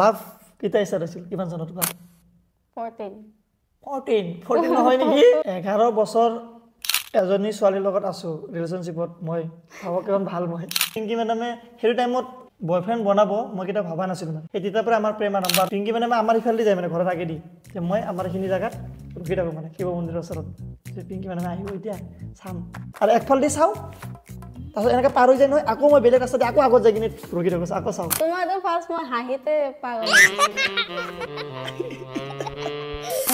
লাভ কেইটা ষ্টাৰ আছিল কিমান চনত বা ফৰটিন ফৰটিন নহয় নেকি এঘাৰ বছৰ এজনী ছোৱালীৰ লগত আছোঁ ৰিলেশ্যনশ্বিপত মই ভাবক কিমান ভাল মই পিংকি মেডামে সেইটো টাইমত বয়ফ্ৰেণ্ড বনাব মই কেতিয়াও ভবা নাছিলোঁ মানে সেই তেতিয়াৰ পৰা আমাৰ প্ৰেম আৰম্ভ পিংকি মেডামে আমাৰ সিফালেদি যায় মানে ঘৰত আগে দি যে মই আমাৰ এইখিনি জেগাত ৰখি থাকোঁ মানে শিৱ মন্দিৰৰ ওচৰত যে পিংকি মেডামে আহিব এতিয়া চাম আৰু দি চাওঁ তাৰপিছত এনেকৈ পাৰ হৈ যায় নহয় আকৌ মই বেলেগ ৰাস্তাতে আকৌ আগত যাই কিনে ৰখি থাকো আকৌ চাওঁ তোমাৰতো ফাৰ্ষ্ট মই হাঁহিতে পাৰ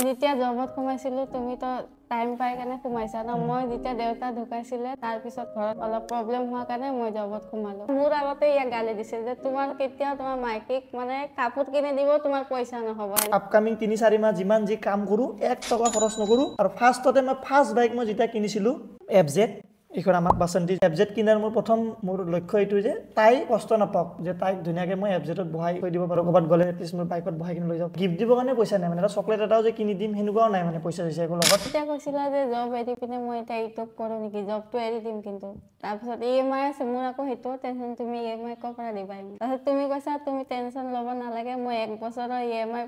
যেতিয়া জবত সোমাইছিলোঁ তুমিতো টাইম পাই কেনে সোমাইছা ন মই যেতিয়া দেউতা ঢুকাইছিলে তাৰপিছত ঘৰত অলপ প্ৰব্লেম হোৱা কাৰণে মই জবত সোমালোঁ মোৰ আগতে ইয়াক গালি দিছিল যে তোমাৰ কেতিয়াও তোমাৰ মাইকীক মানে কাপোৰ কিনি দিব তোমাৰ পইচা নহ'ব আপকামিং তিনি চাৰি মাহ যিমান যি কাম কৰোঁ এক টকা খৰচ নকৰোঁ আৰু ফাৰ্ষ্টতে মই ফাৰ্ষ্ট বাইক মই যেতিয়া কিনিছিলোঁ এফ জেড এইখন আমাক বাচন্তি এফ জেড কিনাৰ মোৰ প্ৰথম মোৰ লক্ষ্য এইটো যে তাই কষ্ট নাপাওক যে তাইক ধুনীয়াকৈ মই এফ জেডত বহাই থৈ দিব পাৰোঁ ক'ৰবাত গ'লে এটলিষ্ট মোৰ বাইকত বহাই কিনি লৈ যাওঁ গিফ্ট দিবৰ কাৰণে পইচা নাই মানে এটা চকলেট এটাও যে কিনি দিম সেনেকুৱাও নাই মানে পইচা দিছে একো লগত এতিয়া কৈছিলা যে জব এৰি পিনে মই এতিয়া এইটো কৰোঁ নেকি জবটো এৰি দিম কিন্তু তাৰপিছত ই এম আই আছে মোৰ আকৌ সেইটো টেনশ্যন তুমি ই এম আই ক'ৰ পৰা দিবা তাৰপিছত তুমি কৈছা তুমি টেনশ্যন ল'ব নালাগে মই এক বছৰৰ ই এম আই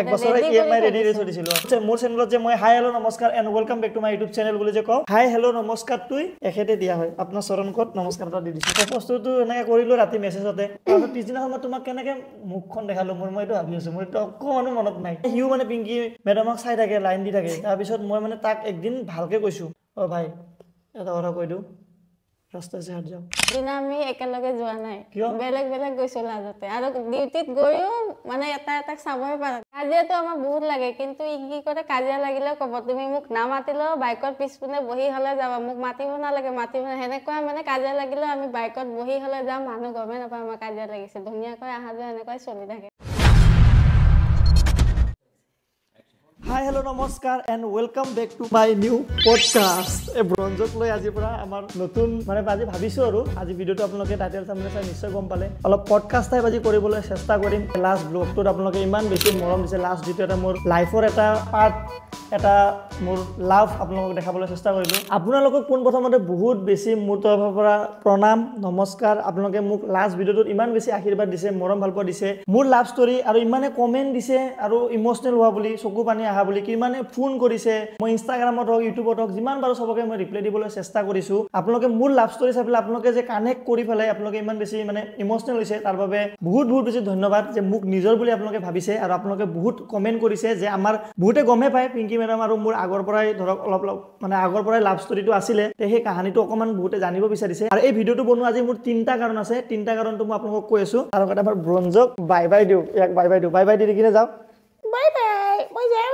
এক বছৰৰ ই এম আই ৰেডি ৰেডি থৈ দিছিলোঁ মোৰ চেনেলত যে মই হাই হেল্ল' নমস্কাৰ and welcome back to my YouTube channel বুলি যে কওঁ হাই হেল্ল' নমস্কাৰ তুই এখেতে দিয়া হয় আপোনাৰ চৰণ কত নমস্কাৰ এটা দি দিছোঁ বস্তুটো এনেকে কৰিলোঁ ৰাতি মেছেজতে তাৰপিছত পিছদিনাখন মই তোমাক কেনেকে মুখখন দেখালো মোৰ মই এইটো ভাবি আছো মোৰ এইটো অকণমানো মনত নাই সিও মানে পিংকি মেডামক চাই থাকে লাইন দি থাকে তাৰপিছত মই মানে তাক একদিন ভালকে কৈছো অ ভাই এটা কথা কৈ দিওঁ ৰাস্তাই চাই যাওঁ সেইদিনা আমি একেলগে যোৱা নাই বেলেগ বেলেগ গৈছো লাজতে আৰু ডিউটিত গৈও মানে এটা এটাক চাবই পাৰা কাজিয়াটো আমাৰ বহুত লাগে কিন্তু ই কি কৰে কাজিয়া লাগিলেও ক'ব তুমি মোক নামাতিলেও বাইকত পিছপিনে বহি হ'লে যাবা মোক মাতিব নালাগে মাতিব সেনেকুৱা মানে কাজিয়া লাগিলেও আমি বাইকত বহি হ'লে যাম মানুহ গমেই নাপায় আমাৰ কাজিয়া লাগিছে ধুনীয়াকৈ অহা যোৱা এনেকুৱাই চলি থাকে হাই হেল্ল' নমস্কাৰ and welcome back to my new podcast এই ব্ৰঞ্জক লৈ আজিৰ পৰা আমাৰ নতুন মানে আজি ভাবিছোঁ আৰু আজি ভিডিঅ'টো আপোনালোকে টাইটেল চাম বুলি চাই নিশ্চয় গম পালে অলপ পডকাষ্ট টাইপ আজি কৰিবলৈ চেষ্টা কৰিম লাষ্ট ব্লগটোত আপোনালোকে ইমান বেছি মৰম দিছে লাষ্ট যিটো এটা মোৰ লাইফৰ এটা পাৰ্ট এটা মোৰ লাভ আপোনালোকক দেখাবলৈ চেষ্টা কৰিলোঁ আপোনালোকক পোনপ্ৰথমতে বহুত বেছি মোৰ তৰফৰ পৰা প্ৰণাম নমস্কাৰ আপোনালোকে মোক লাষ্ট ভিডিঅ'টোত ইমান বেছি আশীৰ্বাদ দিছে মৰম ভালপোৱা দিছে মোৰ লাভ ষ্টৰি আৰু ইমানে কমেণ্ট দিছে আৰু ইম'চনেল হোৱা বুলি চকু পানী অহা বুলি কিমানে ফোন কৰিছে মই ইনষ্টাগ্ৰামত হওক ইউটিউবত হওক যিমান বাৰু চবকে মই ৰিপ্লাই দিবলৈ চেষ্টা কৰিছোঁ আপোনালোকে মোৰ লাভ ষ্টৰি চাই পেলাই আপোনালোকে যে কানেক্ট কৰি পেলাই আপোনালোকে ইমান বেছি মানে ইম'চনেল হৈছে তাৰ বাবে বহুত বহুত বেছি ধন্যবাদ যে মোক নিজৰ বুলি আপোনালোকে ভাবিছে আৰু আপোনালোকে বহুত কমেণ্ট কৰিছে যে আমাৰ বহুতে গমেই পায় পিংকি মেডাম আৰু মোৰ আগৰ পৰাই ধৰক অলপ অলপ মানে আগৰ পৰাই লাভ ষ্টৰিটো আছিলে সেই কাহিনীটো অকণমান বহুতে জানিব বিচাৰিছে আৰু এই ভিডিঅ'টো বনোৱা আজি মোৰ তিনিটা কাৰণ আছে তিনিটা কাৰণটো মই আপোনালোকক কৈ আছো আৰু এটা আমাৰ ব্ৰঞ্জক বাই বাই দিওঁ ইয়াক বাই বাই দিওঁ বাই বাই দি কিনে যাওঁ বাই বাই মই যাওঁ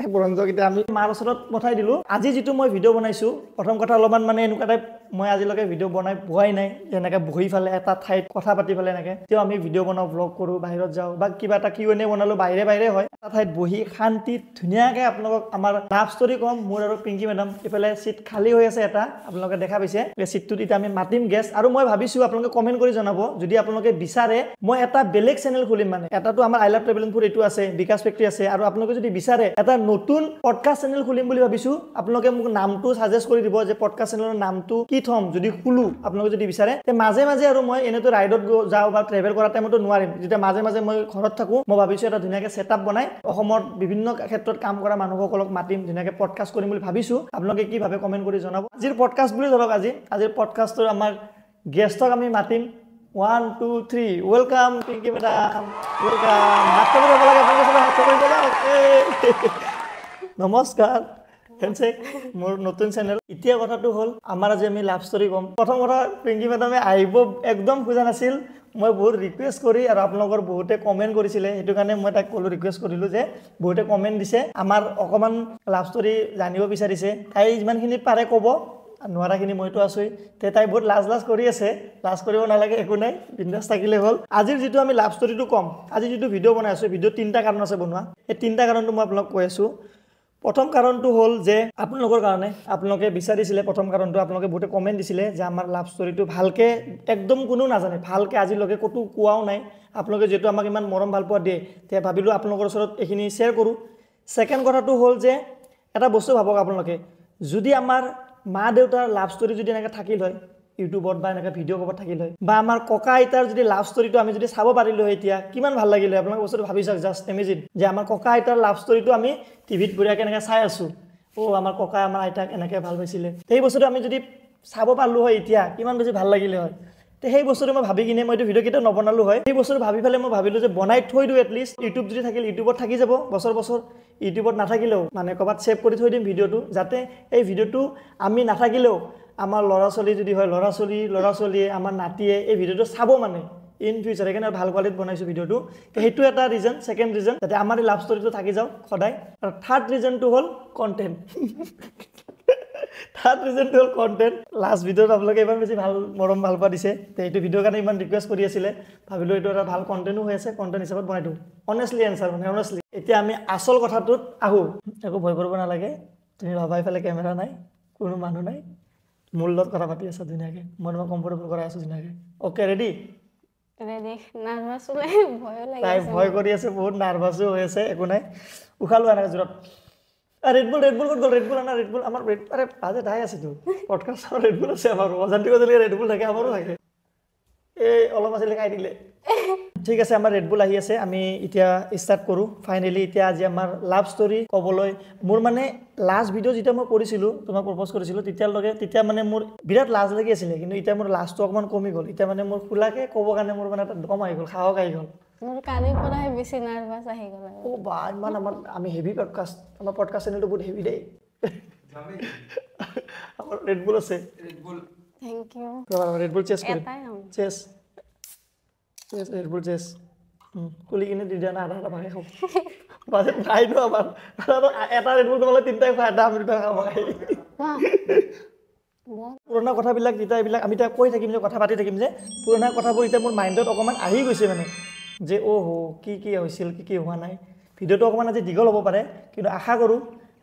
সেই ব্ৰঞ্জকেইটা আমি মাৰ ওচৰত পঠাই দিলোঁ আজি যিটো মই ভিডিঅ' বনাইছোঁ প্ৰথম কথা অলপমান মানে এনেকুৱা টাইপ মই আজিলৈকে ভিডিঅ' বনাই পোৱাই নাই যেনেকৈ বহি ফালে এটা ঠাইত কথা পাতি ফালে এনেকৈ তেওঁ আমি ভিডিঅ' বনাওঁ ব্লগ কৰোঁ বাহিৰত যাওঁ বা কিবা এটা কিউ এনে বনালোঁ বাহিৰে বাহিৰে হয় এটা ঠাইত বহি শান্তিত ধুনীয়াকৈ আপোনালোকক আমাৰ লাভ ষ্টৰি ক'ম মোৰ আৰু পিংকি মেডাম ইফালে ছিট খালি হৈ আছে এটা আপোনালোকে দেখা পাইছে এই ছিটটোত এতিয়া আমি মাতিম গেছ আৰু মই ভাবিছো আপোনালোকে কমেণ্ট কৰি জনাব যদি আপোনালোকে বিচাৰে মই এটা বেলেগ চেনেল খুলিম মানে এটাটো আমাৰ আই ট্ৰেভেলিং ফুড এইটো আছে বিকাশ ফেক্টৰী আছে আৰু আপোনালোকে যদি বিচাৰে এটা নতুন পডকাষ্ট চেনেল খুলিম বুলি ভাবিছোঁ আপোনালোকে মোক নামটো চাজেষ্ট কৰি দিব যে পডকাষ্ট চেনেলৰ নামটো কি থ'ম যদি খোলোঁ আপোনালোকে যদি বিচাৰে তে মাজে মাজে আৰু মই এনেতো ৰাইডত যাওঁ বা ট্ৰেভেল কৰা টাইমতো নোৱাৰিম যেতিয়া মাজে মাজে মই ঘৰত থাকোঁ মই ভাবিছোঁ এটা ধুনীয়াকৈ ছেটআপ বনাই অসমত বিভিন্ন ক্ষেত্ৰত কাম কৰা মানুহসকলক মাতিম ধুনীয়াকৈ পডকাষ্ট কৰিম বুলি ভাবিছোঁ আপোনালোকে কি ভাবে কমেণ্ট কৰি জনাব আজিৰ পডকাষ্ট বুলি ধৰক আজি আজিৰ পডকাষ্টৰ আমাৰ গেষ্টক আমি মাতিম one two three welcome Pinky madam welcome হাত চাপি লাগে নমস্কাৰ মোৰ নতুন চেনেল এতিয়া কথাটো হ'ল আমাৰ আজি আমি লাভ ষ্টৰি ক'ম প্ৰথম কথা পিংকি মেডামে আহিব একদম খোজা নাছিল মই বহুত ৰিকুৱেষ্ট কৰি আৰু আপোনালোকৰ বহুতে কমেণ্ট কৰিছিলে সেইটো কাৰণে মই তাইক ক'লোঁ ৰিকুৱেষ্ট কৰিলোঁ যে বহুতে কমেণ্ট দিছে আমাৰ অকণমান লাভ ষ্টৰি জানিব বিচাৰিছে তাই যিমানখিনি পাৰে ক'ব নোৱাৰাখিনি মইতো আছোঁ তে তাই বহুত লাজ লাজ কৰি আছে লাজ কৰিব নালাগে একো নাই বিন্দাছ থাকিলে হ'ল আজিৰ যিটো আমি লাভ ষ্টৰিটো কম আজি যিটো ভিডিঅ' বনাই আছোঁ ভিডিঅ'ত তিনিটা কাৰণ আছে বনোৱা সেই তিনিটা কাৰণটো মই আপোনালোক কৈ আছোঁ প্ৰথম কাৰণটো হ'ল যে আপোনালোকৰ কাৰণে আপোনালোকে বিচাৰিছিলে প্ৰথম কাৰণটো আপোনালোকে বহুতে কমেণ্ট দিছিলে যে আমাৰ লাভ ষ্টৰিটো ভালকৈ একদম কোনো নাজানে ভালকৈ আজিলৈকে ক'তো কোৱাও নাই আপোনালোকে যিহেতু আমাক ইমান মৰম ভাল পোৱা দিয়ে তেতিয়া ভাবিলোঁ আপোনালোকৰ ওচৰত এইখিনি শ্বেয়াৰ কৰোঁ ছেকেণ্ড কথাটো হ'ল যে এটা বস্তু ভাবক আপোনালোকে যদি আমাৰ মা দেউতাৰ লাভ ষ্টৰি যদি এনেকৈ থাকিল হয় ইউটিউবত বা এনেকৈ ভিডিঅ' ক'ৰবাত থাকিলে বা আমাৰ ককা আইতাৰ যদি লাভ ষ্টৰিটো আমি যদি চাব পাৰিলোঁ হয় এতিয়া কিমান ভাল লাগিলে আপোনালোকে বস্তুটো ভাবি চাওক জাষ্ট এমেজিন যে আমাৰ ককা আইতাৰ লাভ ষ্টৰিটো আমি টিভিত বঢ়িয়া কেনেকৈ চাই আছোঁ অ' আমাৰ ককা আমাৰ আইতাক এনেকৈ ভাল পাইছিলে সেই বস্তুটো আমি যদি চাব পাৰিলোঁ হয় এতিয়া কিমান বেছি ভাল লাগিলে হয় তে সেই বস্তুটো মই ভাবি কিনে মই এইটো ভিডিঅ' কেইটাও নবনালোঁ হয় সেই বস্তুটো ভাবি পেলাই মই ভাবিলোঁ যে বনাই থৈ দিওঁ এটলিষ্ট ইউটিউব যদি থাকিল ইউটিউবত থাকি যাব বছৰ বছৰ ইউটিউবত নাথাকিলেও মানে ক'ৰবাত ছেভ কৰি থৈ দিম ভিডিঅ'টো যাতে এই ভিডিঅ'টো আমি নাথাকিলেও আমাৰ ল'ৰা ছোৱালী যদি হয় ল'ৰা ছোৱালী ল'ৰা ছোৱালীয়ে আমাৰ নাতিয়ে এই ভিডিঅ'টো চাব মানে ইন ফিউচাৰ সেইকাৰণে ভাল কোৱালিটিত বনাইছোঁ ভিডিঅ'টো সেইটো এটা ৰিজন ছেকেণ্ড ৰিজন যাতে আমাৰ এই লাভ ষ্টৰিটো থাকি যাওঁ সদায় আৰু থাৰ্ড ৰিজনটো হ'ল কণ্টেণ্ট থাৰ্ড ৰিজনটো হ'ল কণ্টেণ্ট লাষ্ট ভিডিঅ'ত আপোনালোকে ইমান বেছি ভাল মৰম ভাল পোৱা দিছে এইটো ভিডিঅ'ৰ কাৰণে ইমান ৰিকুৱেষ্ট কৰি আছিলে ভাবিলোঁ এইটো এটা ভাল কণ্টেণ্টো হৈ আছে কণ্টেণ্ট হিচাপত বনাই দিওঁ অনেষ্টলি এনচাৰ মানে অনেষ্টলি এতিয়া আমি আচল কথাটোত আহোঁ একো ভয় কৰিব নালাগে তুমি ভাবা এইফালে কেমেৰা নাই কোনো মানুহ নাই মোৰ লগত কথা পাতি আছো ধুনীয়াকে মই তোমাক কমফৰ্টেবল কৰাই আছো ধুনীয়াকে অকে ৰেডি বহুত নাৰ্ভাছো হৈ আছে একো নাই উশাহ লোৱা নাই জোৰত ৰেডবুল ক'ত গ'ল ৰেডবুল আমাৰ আছেতো পডকাষ্টৰ আছে আমাৰ অজান্তিক থাকে আমাৰো থাকে এই অলপ আছিলে খাই দিলে ঠিক আছে আমাৰ ৰেডবুল আহি আছে আমি এতিয়া ষ্টাৰ্ট কৰোঁ ফাইনেলি এতিয়া আজি আমাৰ লাভ ষ্টৰি ক'বলৈ মোৰ মানে লাষ্ট ভিডিঅ' যেতিয়া মই কৰিছিলোঁ তোমাক প্ৰপ'জ কৰিছিলোঁ তেতিয়ালৈকে তেতিয়া মানে মোৰ বিৰাট লাজ লাগি আছিলে কিন্তু এতিয়া মোৰ লাজটো অকণমান কমি গ'ল এতিয়া মানে মোৰ খোলাকৈ ক'ব কাৰণে মোৰ মানে এটা দম আহি গ'ল সাহস আহি গ'ল ৰেডবুল আছে ৰেডবুল থেংক ইউ ৰেডবুল চেছ কৰিম Jess Jess, Red Bull Jess hmm. Kuli ini di dana ada apa kok Pasti main tuh apa Kalau Eta Red Bull malah tinta yang padam Di dana apa পুৰণা কথাবিলাক যেতিয়া এইবিলাক আমি এতিয়া কৈ থাকিম যে কথা পাতি থাকিম যে পুৰণা কথাবোৰ এতিয়া মোৰ মাইণ্ডত অকণমান আহি গৈছে মানে যে অ' হ' কি কি হৈছিল কি কি হোৱা নাই ভিডিঅ'টো অকণমান আজি দীঘল হ'ব পাৰে কিন্তু আশা কৰোঁ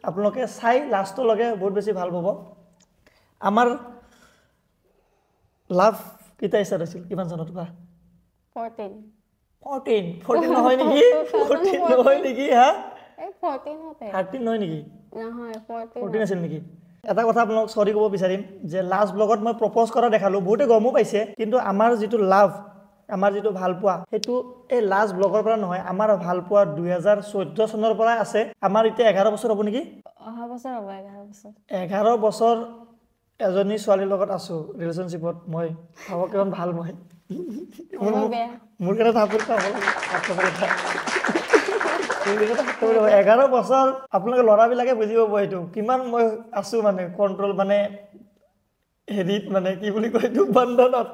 আপোনালোকে চাই লাষ্টলৈকে বহুত বেছি ভাল পাব আমাৰ লাভ কেইটা ষ্টাৰ আছিল কিমান জানো তোমাৰ এটা কথা আপোনালোক চৰি ক'ব বিচাৰিম যে লাষ্ট ব্লগত মই প্ৰপ'জ কৰা দেখালোঁ বহুতে গমো পাইছে কিন্তু আমাৰ যিটো লাভ আমাৰ যিটো ভালপোৱা সেইটো এই লাষ্ট ব্লগৰ পৰা নহয় আমাৰ ভাল পোৱা দুহেজাৰ চৈধ্য চনৰ পৰা আছে আমাৰ এতিয়া এঘাৰ বছৰ হ'ব নেকি এঘাৰ বছৰ এজনী ছোৱালীৰ লগত আছো ৰিলেশ্যনশ্বিপত মই চাবক ইমান ভাল মই এঘাৰ বছৰ আপোনালোকে ল'ৰাবিলাকে বুজি পাব এইটো কিমান মই আছো মানে কণ্ট্ৰল মানে হেৰিত মানে কি বুলি কয় এইটো বন্ধনত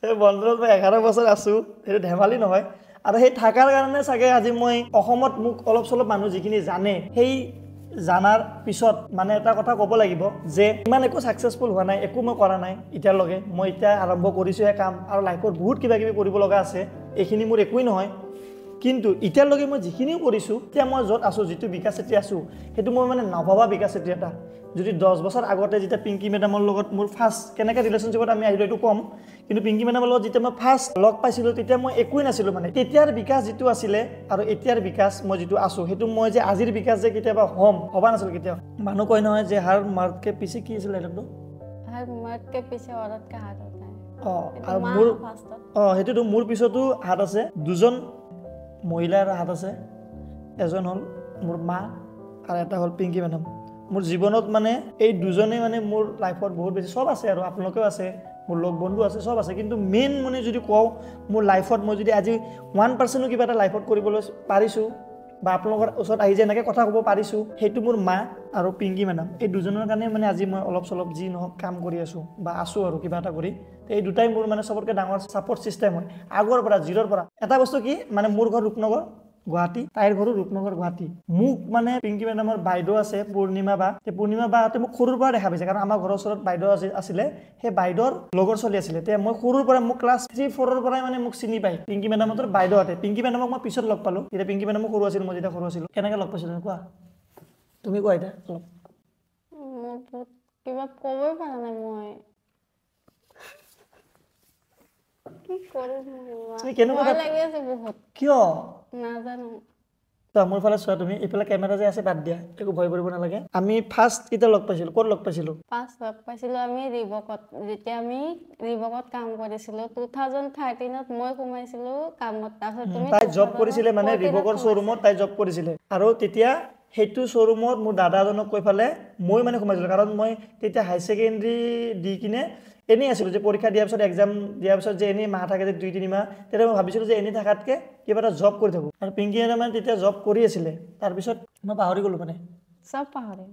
সেই বন্ধনত মই এঘাৰ বছৰ আছো সেইটো ধেমালি নহয় আৰু সেই থকাৰ কাৰণে চাগে আজি মই অসমত মোক অলপ চলপ মানুহ যিখিনি জানে সেই জানাৰ পিছত মানে এটা কথা ক'ব লাগিব যে ইমান একো ছাকচেছফুল হোৱা নাই একো মই কৰা নাই এতিয়ালৈকে মই এতিয়া আৰম্ভ কৰিছোঁহে কাম আৰু লাইফত বহুত কিবা কিবি কৰিব লগা আছে এইখিনি মোৰ একোৱেই নহয় কিন্তু এতিয়ালৈকে মই যিখিনিও কৰিছোঁ এতিয়া মই য'ত আছোঁ যিটো বিকাশ চেত্ৰী আছোঁ সেইটো মই মানে নভবা বিকাশ চেত্ৰী এটা যদি দহ বছৰ আগতে যেতিয়া পিংকি মেডামৰ লগত মোৰ ফাৰ্ষ্ট কেনেকৈ ৰিলেশ্যনশ্বিপত আমি আহিলোঁ এইটো কম কিন্তু পিংকি মেডামৰ লগত যেতিয়া মই ফাৰ্ষ্ট লগ পাইছিলোঁ তেতিয়া মই একোৱেই নাছিলোঁ মানে তেতিয়াৰ বিকাশ যিটো আছিলে আৰু এতিয়াৰ বিকাশ মই যিটো আছোঁ সেইটো মই যে আজিৰ বিকাশ যে কেতিয়াবা হ'ম ভবা নাছিলোঁ কেতিয়াও মানুহ কয় নহয় যে হাৰ মাৰ্কে পিছে কি আছিলে অঁ আৰু মোৰ অঁ সেইটোতো মোৰ পিছতো হাত আছে দুজন মহিলাৰ হাত আছে এজন হ'ল মোৰ মা আৰু এটা হ'ল পিংকি মেডাম মোৰ জীৱনত মানে এই দুজনেই মানে মোৰ লাইফত বহুত বেছি চব আছে আৰু আপোনালোকেও আছে মোৰ লগ বন্ধু আছে চব আছে কিন্তু মেইন মানে যদি কওঁ মোৰ লাইফত মই যদি আজি ওৱান পাৰ্চেণ্টো কিবা এটা লাইফত কৰিবলৈ পাৰিছোঁ বা আপোনালোকৰ ওচৰত আহি যে এনেকৈ কথা ক'ব পাৰিছোঁ সেইটো মোৰ মা আৰু পিংকি মেডাম এই দুজনৰ কাৰণে মানে আজি মই অলপ চলপ যি নহওক কাম কৰি আছোঁ বা আছোঁ আৰু কিবা এটা কৰি এই দুটাই মোৰ মানে চবতকৈ ডাঙৰ ছাপৰ্ট ছিষ্টেম হয় আগৰ পৰা জিৰ'ৰ পৰা এটা বস্তু কি মানে মোৰ ঘৰ ৰূপনগৰ গুৱাহাটী তাইৰ ঘৰো ৰূপনগৰ গুৱাহাটী মোক মানে পিংকি মেডামৰ বাইদেউ আছে পূৰ্ণিমা বা তে পূৰ্ণিমা বাহঁতে মোক সৰুৰ পৰা দেখা পাইছে কাৰণ আমাৰ ঘৰৰ ওচৰত বাইদেউ আছিলে সেই বাইদেউৰ লগৰ ছোৱালী আছিলে তে মই সৰুৰ পৰা মোক ক্লাছ থ্ৰী ফ'ৰৰ পৰাই মানে মোক চিনি পায় পিংকি মেডামৰ বাইদেউহঁতে পিংকি মেডামক মই পিছত লগ পালোঁ এতিয়া পিংকি মেডামো সৰু আছিলোঁ মই যেতিয়া সৰু আছিলোঁ কেনেকৈ লগ পাইছিলোঁ কোৱা তুমি কোৱা এতিয়া অলপ কিবা ক'বই পৰা নাই মই কিয় তামোল ফালে চোৱা তুমি এইফালে কেমেৰা যে আছে বাদ দিয়া একো ভয় কৰিব নালাগে আমি ফাৰ্ষ্ট কেতিয়া লগ পাইছিলো ক'ত লগ পাইছিলো ফাৰ্ষ্ট লগ পাইছিলো আমি ৰিবকত যেতিয়া আমি ৰিবকত কাম কৰিছিলো টু থাউজেণ্ড থাৰ্টিনত মই সোমাইছিলো কামত তাৰপিছত তাই জব কৰিছিলে মানে ৰিবকৰ শ্ব'ৰুমত তাই জব কৰিছিলে আৰু তেতিয়া সেইটো শ্ব'ৰুমত মোৰ দাদাজনক কৈ পেলাই মই মানে সোমাইছিলো কাৰণ মই তেতিয়া হাই ছেকেণ্ডেৰী দি কিনে এনেই আছিলোঁ যে পৰীক্ষা দিয়াৰ পিছত এক্সাম দিয়াৰ পিছত যে এনেই মাহ থাকে যে দুই তিনি মাহ তেতিয়া মই ভাবিছিলোঁ যে এনেই থকাতকৈ কিবা এটা জব কৰি থাকোঁ আৰু পিংকি এটা মানে তেতিয়া জব কৰি আছিলে তাৰপিছত মই পাহৰি গ'লোঁ মানে চব পাহৰি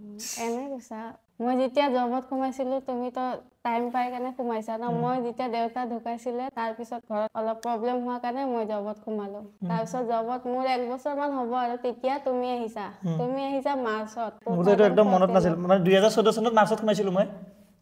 এনে কৈছা মই যেতিয়া জবত সোমাইছিলো তুমি তো টাইম পাই কেনে সোমাইছা ন মই যেতিয়া দেউতা ঢুকাইছিলে তাৰপিছত ঘৰত অলপ প্ৰব্লেম হোৱা কাৰণে মই জবত সোমালো তাৰপিছত জবত মোৰ এক বছৰ মান হব আৰু তেতিয়া তুমি আহিছা তুমি আহিছা মাৰ্চত মোৰ একদম মনত নাছিল মানে দুই হাজাৰ চৈধ্য চনত মাৰ্চত সোমাইছিলো মই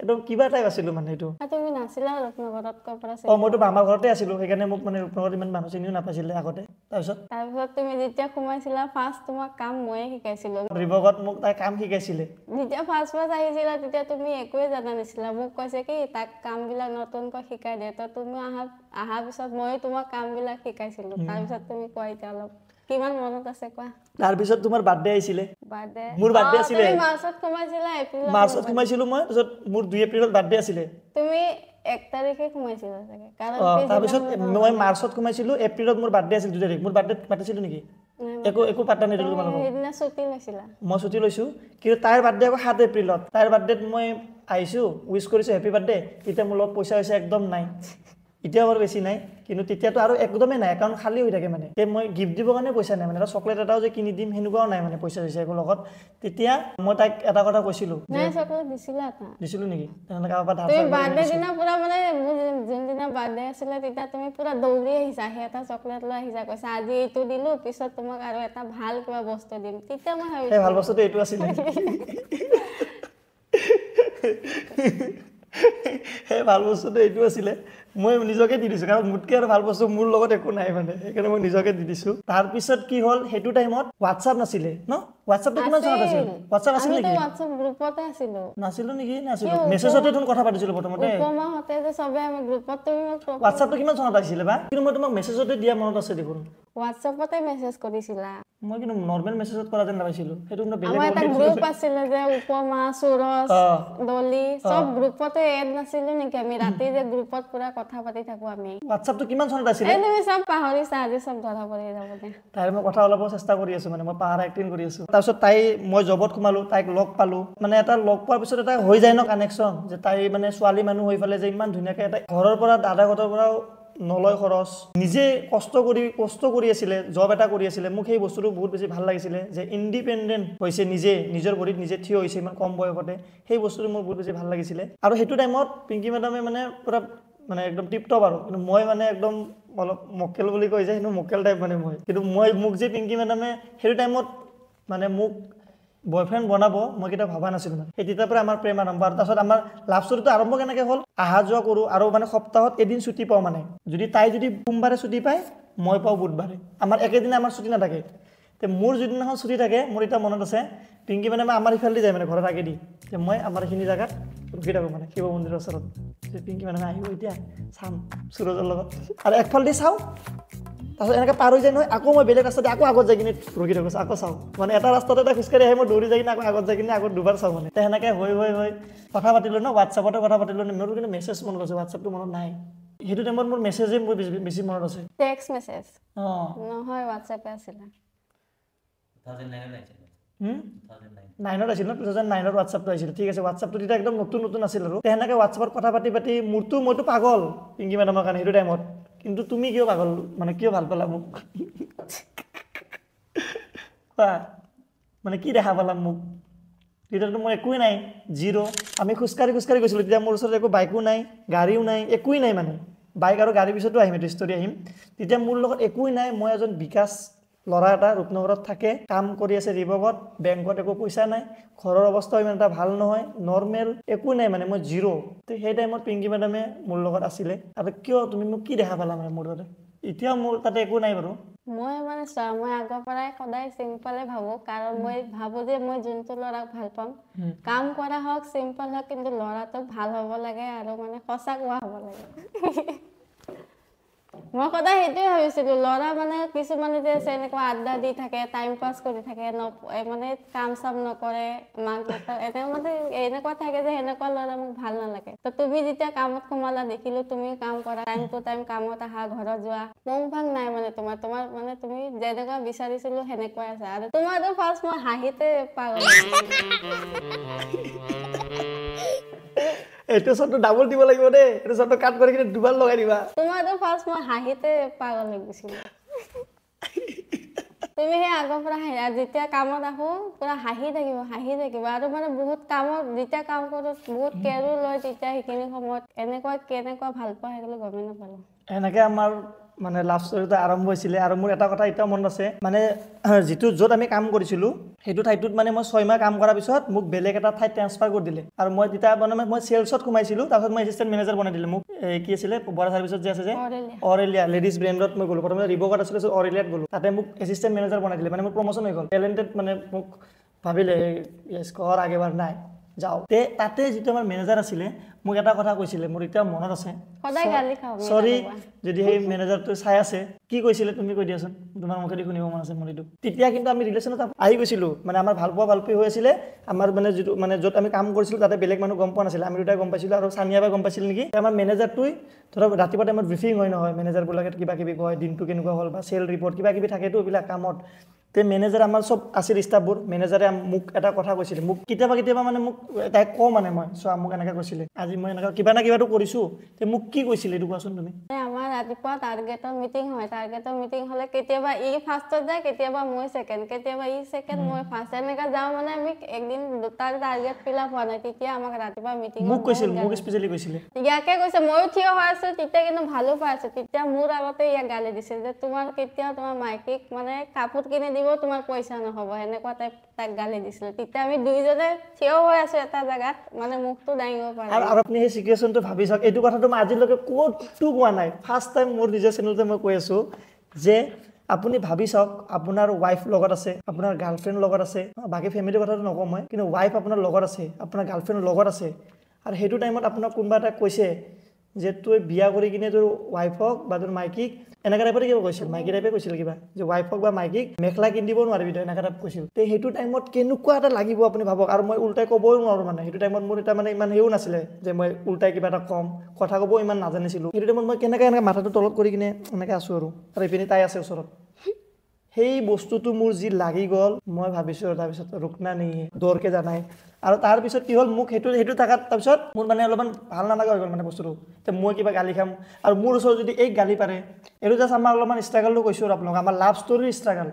একদম কিবা এটাই আছিলোঁ মানে এইটো মইতো মামাৰ ঘৰতে আছিলোঁ সেইকাৰণে মোক মানে ৰূপনগৰত ইমান মানুহ চিনিও নাপাইছিলে আগতে একোৱে জানা নাছিলা মোক কৈছে কি তাক কামবিলাক নতুনকৈ শিকাই দিয়ে পিছত ময়ো কিমান মনত আছে কোৱা তাৰপিছত তোমাৰ বাৰ্থডে আহিছিলে মোৰ বাৰ্থডে আছিলে মাৰ্চত সোমাইছিলা এপ্ৰিলত মাৰ্চত সোমাইছিলো মই তাৰপিছত মোৰ দুই এপ্ৰিলত বাৰ্থডে আছিলে তুমি আহিছো উইচ কৰিছো হেপী বাৰ্থডে এতিয়া মোৰ লগত পইচা হৈছে একদম নাই এতিয়াও বাৰু বেছি নাই কিন্তু তেতিয়াতো আৰু একদমেই নাই একাউণ্ট খালী হৈ থাকে মানে মই গিফ্ট দিবৰ কাৰণে পইচা নাই মানে চকলেট এটাও যে কিনি দিম সেনেকুৱাও নাই মানে পইচা দিছে একো লগত তেতিয়া মই তাইক এটা কথা কৈছিলো দিছিলো নেকি ভাল বস্তুটো এইটো আছিলে সেই ভাল বস্তুটো এইটো আছিলে মই নিজকে দি দিছোঁ কাৰণ মোতকৈ আৰু ভাল বস্তু মোৰ লগত একো নাই মানে সেইকাৰণে মই নিজকে দি দিছোঁ তাৰপিছত কি হ'ল সেইটো টাইমত হোৱাটছআপ নাছিলে ন হোৱাটছআপটো কিমান চনত আছিল হোৱাটছআপ আছিল নেকি নাছিলো নেকি নাছিলো মেছেজতে দেখোন কথা পাতিছিলো প্ৰথমতে হোৱাটছআপটো কিমান চনত আছিলে বা কিন্তু মই তোমাক মেছেজতে দিয়া মনত আছে দেখোন হোৱাটছএপতে মেছেজ কৰিছিলা মই কিন্তু নৰ্মেল মেছেজত কৰা যেন নাপাইছিলো সেইটো কিন্তু বেলেগ এটা গ্ৰুপ আছিলে যে উপমা সুৰজ দলি সব গ্ৰুপতে এড নাছিলো নেকি আমি ৰাতি যে গ্ৰুপত পুৰা কথা পাতি থাকো আমি হোৱাটছএপটো কিমান চনত আছিল এই তুমি সব পাহৰি চা সব ধৰা পৰি যাব দে তাৰ মই কথা অলপ চেষ্টা কৰি আছো মানে মই পাহাৰ এক্টিং কৰি আছো তাৰপিছত তাই মই জবত সোমালো তাইক লগ পালো মানে এটা লগ পোৱাৰ পিছত এটা হৈ যায় ন কানেকশ্যন যে তাই মানে ছোৱালী মানুহ হৈ পেলাই যে ইমান ধুনীয়াকে এটা ঘৰৰ পৰা দাদাগতৰ পৰাও নলয় খৰচ নিজে কষ্ট কৰি কষ্ট কৰি আছিলে জব এটা কৰি আছিলে মোক সেই বস্তুটো বহুত বেছি ভাল লাগিছিলে যে ইণ্ডিপেণ্ডেণ্ট হৈছে নিজে নিজৰ ভৰিত নিজে থিয় হৈছে ইমান কম বয়সতে সেই বস্তুটো মোৰ বহুত বেছি ভাল লাগিছিলে আৰু সেইটো টাইমত পিংকি মেডামে মানে পূৰা মানে একদম তৃপ্ত আৰু কিন্তু মই মানে একদম অলপ মকেল বুলি কয় যে সেইটো মকেল টাইপ মানে মই কিন্তু মই মোক যে পিংকি মেডামে সেইটো টাইমত মানে মোক বয়ফ্ৰেণ্ড বনাব মই কেতিয়াও ভবা নাছিলোঁ মানে সেই তেতিয়াৰ পৰা আমাৰ প্ৰেম আৰম্ভ আৰু তাৰপিছত আমাৰ লাভ ষ্টৰিটো আৰম্ভ কেনেকৈ হ'ল অহা যোৱা কৰোঁ আৰু মানে সপ্তাহত এদিন ছুটি পাওঁ মানে যদি তাই যদি সোমবাৰে ছুটি পায় মই পাওঁ বুধবাৰে আমাৰ একেদিনাই আমাৰ ছুটি নাথাকে তে মোৰ যিদিনাখন ছুটি থাকে মোৰ এতিয়া মনত আছে পিংকি মানে মই আমাৰ সিফালেদি যায় মানে ঘৰত আগেদি যে মই আমাৰ সেইখিনি জেগাত ৰখি থাকোঁ মানে শিৱ মন্দিৰৰ ওচৰত পিংকি মানে আহিব এতিয়া চাম চুৰজৰ লগত আৰু একফালেদি চাওঁ তাৰপিছত এনেকৈ পাৰোঁ যে নহয় আকৌ মই বেলেগ ৰাস্তাতে আকৌ আগত যাই কিনে ৰখি থাকোঁ আকৌ চাওঁ মানে এটা ৰাস্তাতে এটা খোজকাঢ়ি আহি মই দৌৰি যাই কিনে আকৌ আগত যাই কিনে আকৌ দুবাৰ চাওঁ মানে তে সেনেকৈ হৈ হৈ হৈ কথা পাতিলোঁ ন হোৱাটছআপতে কথা পাতিলোঁ নে মোৰ কিন্তু মেছেজ মন আছে হোৱাটছআপটো মনত নাই সেইটো টাইমত মোৰ মেছেজে মোৰ বেছি মনত আছে নাইনত আছিল ন টু থাউজেণ্ড নাইনত হোৱাটছআপটো আছিল ঠিক আছে হোৱাটছআপটো তেতিয়া একদম নতুন নতুন আছিল আৰু তেনেকৈ হোৱাটছআপত কথা পাতি পাতি মোৰতো মইতো পাগল পিংকি মেডামৰ কাৰণে সেইটো টাইমত কিন্তু তুমি কিয় পাগল মানে কিয় ভাল পালা মোক কোৱা মানে কি দেখা পালা মোক তেতিয়াতো মোৰ একোৱেই নাই জিৰ' আমি খোজকাঢ়ি খোজকাঢ়ি গৈছিলোঁ তেতিয়া মোৰ ওচৰত একো বাইকো নাই গাড়ীও নাই একোৱেই নাই মানে বাইক আৰু গাড়ীৰ পিছতো আহিম এইটো ষ্টৰি আহিম তেতিয়া মোৰ লগত একোৱেই নাই মই এজন বিকাশ ল'ৰা এটা ৰূপনগৰত থাকে কাম কৰি আছে ৰিভগত বেংকত একো পইচা নাই ঘৰৰ অৱস্থাও ইমান এটা ভাল নহয় নৰ্মেল একো নাই মানে মই জিৰ' তো সেই টাইমত পিংকি মেডামে মোৰ লগত আছিলে আৰু কিয় তুমি মোক কি দেখা পালা মানে মোৰ দৰে এতিয়াও মোৰ তাতে একো নাই বাৰু মই মানে চোৱা মই আগৰ পৰাই সদায় চিম্পলে ভাবো কাৰণ মই ভাবো যে মই যোনটো ল'ৰাক ভাল পাম কাম কৰা হওক চিম্পল হওক কিন্তু ল'ৰাটো ভাল হ'ব লাগে আৰু মানে সঁচা কোৱা হ'ব লাগে মই সদায় সেইটোৱে ভাবিছিলো লৰা মানে কিছুমানে যে এনেকুৱা আড্ডা দি থাকে টাইম পাছ কৰি থাকে মানে কাম চাম নকৰে মাক মানে এনেকুৱা থাকে যে সেনেকুৱা লৰা মোক ভাল নালাগে তো তুমি যেতিয়া কামত সোমালা দেখিলো তুমি কাম কৰা টাইম টু টাইম কামত আহা ঘৰত যোৱা মোক ভাগ নাই মানে তোমাৰ তোমাৰ মানে তুমি যেনেকুৱা বিচাৰিছিলো সেনেকুৱাই আছে আৰু তোমাৰতো ফাৰ্ষ্ট মই হাঁহিতে পাগল এইটো শ্বটো ডাবল দিব লাগিব দেই এইটো শ্বটো কাট কৰি কিনে দুবাৰ লগাই দিবা তোমাৰ এইটো ফাৰ্ষ্ট মই হাঁহিতে পাগল হৈ গৈছিলো তুমি সেই আগৰ পৰা হাঁহি যেতিয়া কামত আহো পুৰা হাঁহি থাকিব হাঁহি থাকিব আৰু মানে বহুত কামত যেতিয়া কাম কৰো বহুত কেয়াৰো লয় তেতিয়া সেইখিনি সময়ত এনেকুৱা কেনেকুৱা ভাল পোৱা সেইবিলাক গমেই নাপালো এনেকে আমাৰ মানে লাভ ষ্টৰি এটা আৰম্ভ হৈছিলে আৰু মোৰ এটা কথা এতিয়াও মনত আছে মানে যিটো য'ত আমি কাম কৰিছিলোঁ সেইটো ঠাইটোত মানে মই ছয়মাহ কাম কৰাৰ পিছত মোক বেলেগ এটা ঠাইত ট্ৰেঞ্চফাৰ কৰি দিলে আৰু মই তেতিয়া মানে মই চেলছত সোমাইছিলোঁ তাৰপিছত মই এচিষ্টেণ্ট মেনেজাৰ বনাই দিলে মোক এই কি আছিলে বৰা চাৰ্ভিছত যে আছে যে অৰেলিয়া লেডিজ ব্ৰেণ্ডত মই গ'লোঁ প্ৰথমে ৰিব' কাৰ্ড আছিলে অৰেলিয়াত গ'লোঁ তাতে মোক এচিষ্টেণ্ট মেনেজাৰ বনাই দিলে মানে মোৰ প্ৰমোশ্যন হৈ গ'ল টেলেণ্টেড মানে মোক ভাবিলে স্কৰ কৰ আগেবাৰ নাই যাওঁ তাতে যিটো আমাৰ মেনেজাৰ আছিলে মোক এটা কথা কৈছিলে মোৰ এতিয়া মনত আছে চৰি যদি সেই মেনেজাৰটো চাই আছে কি কৈছিলে তুমি কৈ দিয়াচোন তোমাৰ মুখেদি শুনিব মন আছে মোৰ এইটো তেতিয়া কিন্তু আমি ৰিলেশ্যনত আহি গৈছিলো মানে আমাৰ ভাল পোৱা ভাল পোৱা হৈ আছিলে আমাৰ মানে যিটো মানে য'ত আমি কাম কৰিছিলোঁ তাতে বেলেগ মানুহ গম পোৱা নাছিলে আমি দুটাই গম পাইছিলোঁ আৰু চানিয়াবাই গম পাইছিল নেকি আমাৰ মেনেজাৰটোৱে ধৰক ৰাতিপুৱা টাইমত ব্ৰিফিং হয় নহয় মেনেজাৰবিলাকে কিবা কিবি কয় দিনটো কেনেকুৱা হ'ল বা চেল ৰিপৰ্ট কিবা কিবি থাকেতো এইবিলাক কামত তে মেনেজাৰ আমাৰ চব আছিল ষ্টাফবোৰ মেনেজাৰে মোক এটা কথা কৈছিলে মোক কেতিয়াবা কেতিয়াবা মানে মোক তাই কওঁ মানে মই চোৱা মোক এনেকৈ কৈছিলে আজি মই এনেকৈ কিবা না কিবাটো কৰিছোঁ তে মোক কি কৈছিলে এইটো কোৱাচোন তুমি আমাৰ ৰাতিপুৱা টাৰ্গেটৰ মিটিং হয় টাৰ্গেটৰ মিটিং হ'লে কেতিয়াবা ই ফাৰ্ষ্টত যায় কেতিয়াবা মই ছেকেণ্ড কেতিয়াবা ই ছেকেণ্ড মই ফাৰ্ষ্ট এনেকৈ যাওঁ মানে আমি একদিন দুটা টাৰ্গেট ফিলাপ হোৱা নাই তেতিয়া আমাক ৰাতিপুৱা মিটিং মোক কৈছিল মোক স্পেচিয়েলি কৈছিলে ইয়াকে কৈছে ময়ো থিয় হৈ আছোঁ তেতিয়া কিন্তু ভালো পাই তেতিয়া মোৰ আগতে ইয়াক গালি দিছিল যে তোমাৰ কেতিয়াও তোমাৰ মাইকীক মানে কাপোৰ কিনি দিব তোমাক পইচা নহব সেনেকুৱা টাইপ তাক গালি দিছিল তেতিয়া আমি দুইজনে থিয় হৈ আছো এটা জেগাত মানে মুখটো দাঙিব পাৰে আৰু আপুনি সেই চিকুৱেশ্যনটো ভাবি চাওক এইটো কথাটো মই আজিলৈকে ক'তো কোৱা নাই ফাৰ্ষ্ট টাইম মোৰ নিজৰ চেনেলতে মই কৈ আছো যে আপুনি ভাবি চাওক আপোনাৰ ৱাইফ লগত আছে আপোনাৰ গাৰ্লফ্ৰেণ্ড লগত আছে বাকী ফেমিলিৰ কথাটো নকওঁ মই কিন্তু ৱাইফ আপোনাৰ লগত আছে আপোনাৰ গাৰ্লফ্ৰেণ্ডৰ লগত আছে আৰু সেইটো টাইমত আপোনাক কোনোবা এটা কৈছে যে তই বিয়া কৰি কিনে তোৰ ৱাইফক বা তোৰ মাইকীক এনেকুৱা টাইপতে কিবা কৈছিল মাইকী টাইপে কৈছিল কিবা যে ৱাইফক বা মাইকীক মেখেলা কিনি দিব নোৱাৰিবি তই এনেকুৱা টাইপ কৈছিল তে সেইটো টাইমত কেনেকুৱা এটা লাগিব আপুনি ভাবক আৰু মই ওলটাই ক'বও নোৱাৰোঁ মানে সেইটো টাইমত মোৰ এটা মানে ইমান সেইও নাছিলে যে মই ওলটাই কিবা এটা ক'ম কথা ক'ব ইমান নাজানিছিলোঁ সেইটো টাইমত মই কেনেকৈ এনেকৈ মাথাটো তলত কৰি কিনে এনেকৈ আছোঁ আৰু আৰু এইপিনে তাই আছে ওচৰত সেই বস্তুটো মোৰ যি লাগি গ'ল মই ভাবিছোঁ আৰু তাৰপিছত ৰুকনা নি দৰকে জানাই আৰু তাৰপিছত কি হ'ল মোক সেইটো সেইটো থকাত তাৰপিছত মোৰ মানে অলপমান ভাল নালাগে হৈ গ'ল মানে বস্তুটো যে মই কিবা গালি খাম আৰু মোৰ ওচৰত যদি এই গালি পাৰে এইটো জাষ্ট আমাৰ অলপমান ষ্ট্ৰাগলটো কৈছোঁ আৰু আপোনালোকক আমাৰ লাভ ষ্টৰীৰ ষ্ট্ৰাগল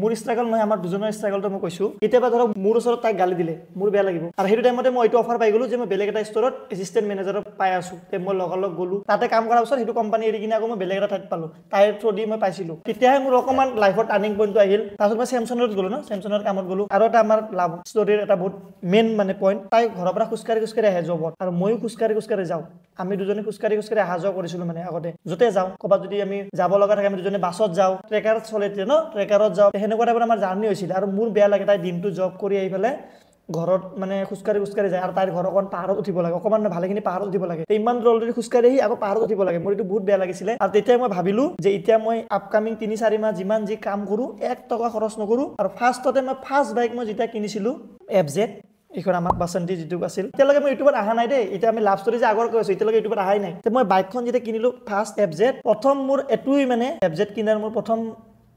মোৰ ষ্ট্ৰাগল নহয় আমাৰ দুজনৰ ষ্ট্ৰাগলটো মই কৈছোঁ কেতিয়াবা ধৰক মোৰ ওচৰত তাইক গালি দিলে মোৰ বেয়া লাগিব আৰু সেইটো টাইমতে মই এইটো অফাৰ পাই গ'লো যে মই বেলেগ এটা ষ্ট'ৰত এচিষ্টেণ্ট মেনেজাৰত পাই আছো তে মই লগালগ গ'লো তাতে কাম কৰাৰ পিছত সেইটো কোম্পানী এৰি কিনে আকৌ মই বেলেগ এটা ঠাইত পালোঁ তাইৰ থ্ৰু দি মই পাইছিলোঁ তেতিয়াহে মোৰ অকণমান লাইফৰ টাৰ্ণিং পইণ্টটো আহিল তাৰপিছত মই চেমচনত গ'লো ন চেমচনৰ কামত গ'লো আৰু এটা আমাৰ লাভ ষ্ট'ৰীৰ এটা বহুত মেইন মানে পইণ্ট তাই ঘৰৰ পৰা খোজকাঢ়ি খোজকাঢ়ি আহে জবত আৰু ময়ো খোজকাঢ়ি খোজকাঢ়ি যাওঁ আমি দুজনে খোজকাঢ়ি খোজকাঢ়ি অহা যোৱা কৰিছিলো মানে আগতে য'তে যাওঁ ক'বাত যদি আমি যাব লগা থাকে আমি দুজনে বাছত যাওঁ ট্ৰেকাৰত চলে তেতিয়া ন ট্ৰেকাৰত যাওঁ সেনেকুৱা টাইপত আমাৰ জাৰ্ণি হৈছিল আৰু মোৰ বেয়া লাগে তাই দিনটো জব কৰি আহি পেলাই ঘৰত মানে খোজকাঢ়ি খোজকাঢ়ি যায় আৰু তাইৰ ঘৰ অকণ পাহাৰত উঠিব লাগে অকণমান ভালেখিনি পাহাৰত উঠিব লাগে ইমান দূৰলৈ খোজকাঢ়ি আহি আকৌ পাহাৰত উঠিব লাগে মোৰ এইটো বহুত বেয়া লাগিছিলে আৰু তেতিয়া মই ভাবিলো যে এতিয়া মই আপকামিং তিনি চাৰি মাহ যিমান যি কাম কৰোঁ এক টকা খৰচ নকৰোঁ আৰু ফাৰ্ষ্টতে মই ফাৰ্ষ্ট বাইক মই যেতিয়া কিনিছিলো এফ জেড এইখন আমাক বাচন্তী যিটো আছিল এতিয়ালৈকে মই ইউটিউবত অহা নাই দেই এতিয়া আমি লাভ ষ্টৰি যে আগৰ কৈ আছো এতিয়ালৈকে ইউটিউবত অহাই নাই মই বাইকখন যেতিয়া কিনিলো ফাৰ্ষ্ট এফ জেড প্ৰথম মোৰ এইটোৱেই মানে এফ জেড কিনাৰ মোৰ প্ৰথম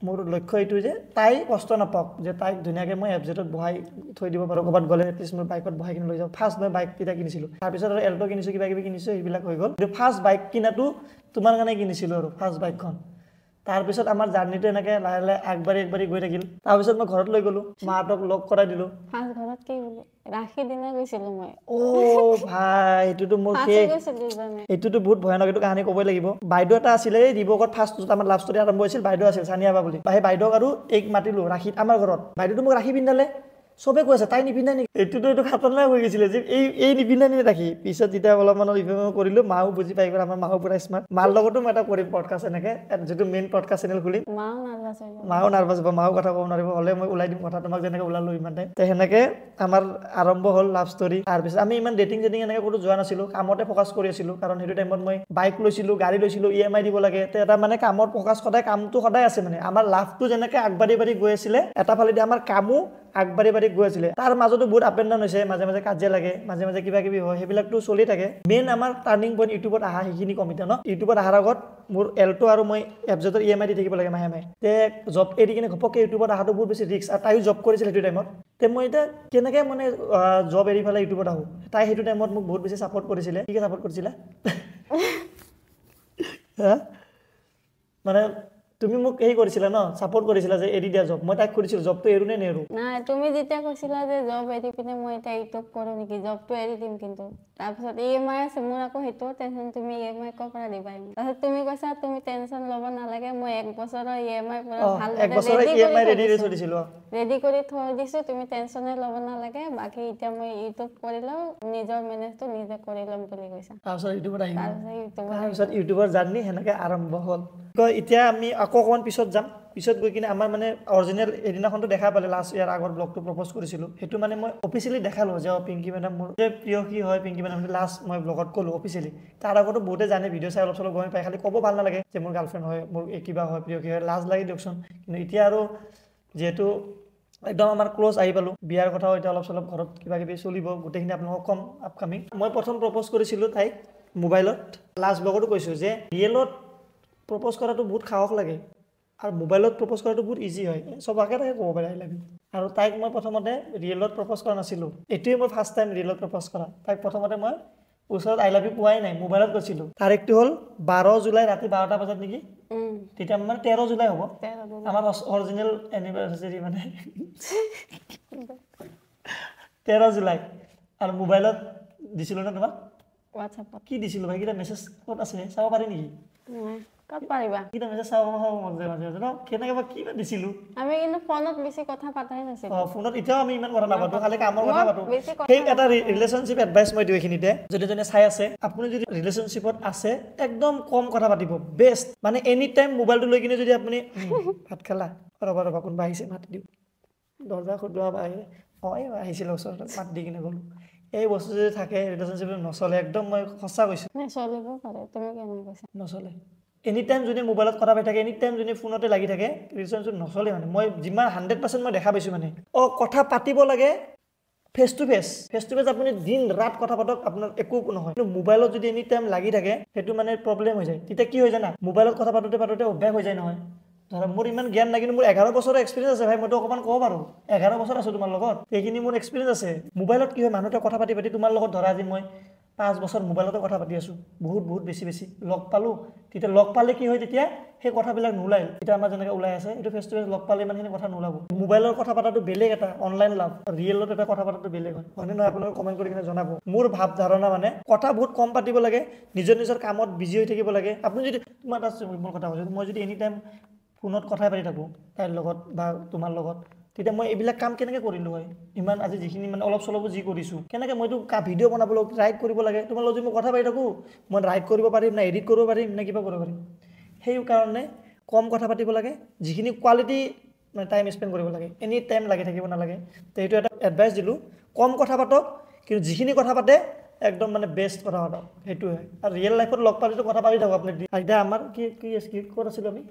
মোৰ লক্ষ্য এইটো যে তাই কষ্ট নাপাওক যে তাইক ধুনীয়াকৈ মই এফ জেডত বহাই থৈ দিব পাৰোঁ ক'ৰবাত গ'লে এটলিষ্ট মই বাইকত বহাই কিনি লৈ যাওঁ ফাৰ্ষ্ট মই বাইক কেইটা কিনিছিলোঁ তাৰপিছত আৰু এল্ট' কিনিছোঁ কিবা কিবি কিনিছোঁ সেইবিলাক হৈ গ'ল কিন্তু ফাৰ্ষ্ট বাইক কিনাটো তোমাৰ কাৰণে কিনিছিলোঁ আৰু ফাৰ্ষ্ট বাইকখন তাৰপিছত আমাৰ জাৰ্ণিটো এনেকে লাহে লাহে আগবাঢ়ি আগবাঢ়ি গৈ থাকিল তাৰপিছত মই ঘৰত লৈ গলো মাহঁতক লগ কৰাই দিলো বাইদেউ এটা আছিলে দিৱসত ফাৰ্ষ্ট আছিল ছানিয়াবা বুলি বাইদেউক আৰু এইক মাতিলো ৰাখি আমাৰ ঘৰত বাইদেউটো মোক ৰাখি পিন্ধালে চবে কৈ আছে তাই নিপিন্ধা নেকি এইটোতো এইটো খাতনা হৈ গৈছিলে যে এই এই নিপিন্ধাই নেকি ৰাখি পিছত যেতিয়া অলপমান ৰিফেমো কৰিলো মাও বুজি পাই গ'ল আমাৰ মাও পূৰা স্মাৰ্ট মাৰ লগতো মই এটা কৰিম পডকাষ্ট এনেকে যিটো মেইন পডকাষ্ট চেনেল খুলিম মাও নাৰ্ভাছ হ'ব মাও কথা ক'ব নোৱাৰিব হ'লে মই ওলাই দিম কথা তোমাক যেনেকে ওলালো ইমানে তে সেনেকে আমাৰ আৰম্ভ হ'ল লাভ ষ্টৰী তাৰপিছত আমি ইমান ডেটিং চেটিং এনেকে ক'তো যোৱা নাছিলো কামতে ফ'কাছ কৰি আছিলো কাৰণ সেইটো টাইমত মই বাইক লৈছিলো গাড়ী লৈছিলো ই এম আই দিব লাগে তে এটা মানে কামৰ ফ'কাছ সদায় কামটো সদায় আছে মানে আমাৰ লাভটো যেনেকে আগবাঢ়ি বাঢ়ি গৈ আছিলে এটা ফালেদি আমাৰ কামো আগবাঢ়ি বাঢ়ি গৈ আছিলে তাৰ মাজতো বহুত আপ এণ্ড ডাউন হৈছে মাজে মাজে কাজিয়া লাগে মাজে মাজে কিবা কিবি হয় সেইবিলাকতো চলি থাকে মেইন আমাৰ টাৰ্ণিং পইণ্ট ইউটিউবত অহা সেইখিনি কমিটে ন ইউটিউবত অহাৰ আগত মোৰ এলটো আৰু মই এফজেটৰ ই এম আই দি থাকিব লাগে মাহে মাহে তে জব এৰি কিনে ঘপককৈ ইউটিউবত অহাটো বহুত বেছি ৰিক্স আৰু তাইও জব কৰিছিল সেইটো টাইমত তে মই এতিয়া কেনেকৈ মানে জব এৰি পেলাই ইউটিউবত আহোঁ তাই সেইটো টাইমত মোক বহুত বেছি ছাপৰ্ট কৰিছিলে কি কি ছাপৰ্ট কৰিছিলে মানে তুমি মোক হেৰি কৰিছিলা ন চাপৰ্ট কৰিছিলা যে এৰি দিয়া জব মই তাক খুৰিছিলো জবটো এৰো নে নেৰো নাই তুমি যেতিয়া কৈছিলা যে জব এৰি পিনে মই এতিয়া এইটো কৰো নেকি জবটো এৰি দিম কিন্তু তাৰপিছত ই এম আই আছে মোৰ আকৌ সেইটো টেনচন তুমি ই এম আই ক'ৰ পৰা দিবা তাৰপিছত তুমি কৈছা তুমি টেনচন ল'ব নালাগে মই এক বছৰৰ ই এম আই পৰা ভাল ৰেডি কৰি থৈ দিছো তুমি টেনচনে ল'ব নালাগে বাকী এতিয়া মই ইউটিউব কৰি লওঁ নিজৰ মেনেজটো নিজে কৰি ল'ম বুলি কৈছা তাৰপিছত ইউটিউবত আহিছা তাৰপিছত ইউটিউবৰ জাৰ্ণি সেনেকে আৰম্ভ হ'ল কয় এতিয়া আমি আকৌ অকণমান পিছত যাম পিছত গৈ কিনে আমাৰ মানে অৰিজিনেল এদিনাখনটো দেখা পালে লাষ্ট ইয়াৰ আগৰ ব্লগটো প্ৰপ'জ কৰিছিলোঁ সেইটো মানে মই অফিচিয়েলি দেখালোঁ যে অঁ পিংকি মেডাম মোৰ যে প্ৰিয় কি হয় পিংকি মেডাম বুলি লাষ্ট মই ব্লগত ক'লোঁ অফিচিয়েলি তাৰ আগতো বহুতে জানে ভিডিঅ' চাই অলপ চলপ গমেই পায় খালি ক'ব ভাল নালাগে যে মোৰ গাৰ্লফ্ৰেণ্ড হয় মোৰ এই কিবা হয় প্ৰিয় কি হয় লাজ লাগে দিয়কচোন কিন্তু এতিয়া আৰু যিহেতু একদম আমাৰ ক্ল'জ আহি পালোঁ বিয়াৰ কথাও এতিয়া অলপ চলপ ঘৰত কিবা কিবি চলিব গোটেইখিনি আপোনালোকক ক'ম আপকামিং মই প্ৰথম প্ৰপ'জ কৰিছিলোঁ তাইক মোবাইলত লাষ্ট ব্লগতো কৈছোঁ যে ৰিয়েলত প্ৰপ'জ কৰাটো বহুত সাহস লাগে আৰু মোবাইলত প্ৰপ'জ কৰাটো বহুত ইজি হয় চব আগে তাকে ক'ব পাৰে আই লাভ ইউ আৰু তাইক মই প্ৰথমতে ৰিয়েলত প্ৰপ'জ কৰা নাছিলোঁ এইটোৱে মই ফাৰ্ষ্ট টাইম ৰিয়েলত প্ৰপ'জ কৰা তাইক প্ৰথমতে মই ওচৰত আই লাভ ইউ পোৱাই নাই মোবাইলত গৈছিলোঁ তাৰিখটো হ'ল বাৰ জুলাই ৰাতি বাৰটা বজাত নেকি তেতিয়া মানে তেৰ জুলাই হ'ব আমাৰ অৰিজিনেল এনিভাৰ্চাৰী মানে তেৰ জুলাই আৰু মোবাইলত দিছিলোঁ নে তোমাক কি দিছিলোঁ ভাই কেইটা মেছেজ ক'ত আছে চাব পাৰি নেকি কাৰণে মেছেজ চাওঁ মাজে মাজে মাজে ন কেনেকৈ বা কি দিছিলো আমি কিন্তু ফোনত বেছি কথা পাতাই নাছিলো অঁ ফোনত এতিয়াও আমি ইমান কথা নাপাতো খালি কামৰ কথা পাতো সেই এটা ৰিলেশ্যনশ্বিপ এডভাইচ মই দিওঁ এইখিনিতে যদি যোনে চাই আছে আপুনি যদি ৰিলেশ্যনশ্বিপত আছে একদম কম কথা পাতিব বেষ্ট মানে এনি টাইম মোবাইলটো লৈ কিনে যদি আপুনি ভাত খালা ৰ'বা ৰ'বা কোনোবা আহিছে মাতি দিওঁ দৰ্জা খুদোৱা বা আহিলে অঁ এই আহিছিলে ওচৰত মাত দি কিনে গ'লো এই বস্তু যদি থাকে ৰিলেশ্যনশ্বিপটো নচলে একদম মই সঁচা কৈছোঁ নচলিব পাৰে তুমি কেনেকৈ কৈছা নচলে এনিটাইম যদি মোবাইলত কথা পাতি থাকে এনি টাইম যদি ফোনতে লাগি থাকে ৰিলেশ্যনশ্বিপ নচলে মানে মই যিমান হাণ্ড্ৰেড পাৰ্চেণ্ট মই দেখা পাইছোঁ মানে অঁ কথা পাতিব লাগে face to face face to face আপুনি দিন ৰাত কথা পাতক আপোনাৰ একো নহয় কিন্তু মোবাইলত যদি এনি টাইম লাগি থাকে সেইটো মানে প্ৰব্লেম হৈ যায় তেতিয়া কি হৈ যায় না মোবাইলত কথা পাতোঁতে পাতোঁতে অভ্যাস হৈ যায় নহয় ধৰা মোৰ ইমান জ্ঞান নাই কিন্তু মোৰ এঘাৰ বছৰৰ এক্সপিৰিয়েঞ্চ আছে ভাই মইতো অকণমান ক'ব পাৰোঁ এঘাৰ বছৰ আছোঁ তোমাৰ লগত সেইখিনি মোৰ এক্সপিৰিয়েঞ্চ আছে মোবাইলত কি হয় মানুহে কথা পাতি পাতি তোমাৰ লগত ধৰা আজি মই পাঁচ বছৰ মোবাইলতে কথা পাতি আছোঁ বহুত বহুত বেছি বেছি লগ পালোঁ তেতিয়া লগ পালে কি হয় তেতিয়া সেই কথাবিলাক নোলায় এতিয়া আমাৰ যেনেকৈ ওলাই আছে এইটো ফেচ টু ফেচ লগ পালে ইমানখিনি কথা নোলাব মোবাইলৰ কথা পতাটো বেলেগ এটা অনলাইন লাভ ৰিয়েলত এটা কথা পতাটো বেলেগ হয় হয়নে নহয় আপোনালোকে কমেণ্ট কৰি কিনে জনাব মোৰ ভাৱ ধাৰণা মানে কথা বহুত কম পাতিব লাগে নিজৰ নিজৰ কামত বিজি হৈ থাকিব লাগে আপুনি যদি তোমাৰ এটা মোৰ কথা কৈছোঁ মই যদি এনি টাইম ফোনত কথাই পাতি থাকোঁ তাইৰ লগত বা তোমাৰ লগত তেতিয়া মই এইবিলাক কাম কেনেকৈ কৰিলোঁ হয় ইমান আজি যিখিনি মানে অলপ চলপো যি কৰিছোঁ কেনেকৈ মইতো ভিডিঅ' বনাব লাগিব ৰাইড কৰিব লাগে তোমাৰ লগত মই কথা পাতি থাকোঁ মই ৰাইড কৰিব পাৰিম নে এডিট কৰিব পাৰিম নে কিবা কৰিব পাৰিম সেই কাৰণে কম কথা পাতিব লাগে যিখিনি কোৱালিটি মানে টাইম স্পেণ্ড কৰিব লাগে এনি টাইম লাগি থাকিব নালাগে তো সেইটো এটা এডভাইচ দিলোঁ কম কথা পাতক কিন্তু যিখিনি কথা পাতে একদম মানে বেষ্ট কথা পাতক সেইটোহে আৰু ৰিয়েল লাইফত লগ পালেতো কথা পাতি থাকোঁ আপুনি এতিয়া আমাৰ কি কি কি ক'ত আছিলোঁ আমি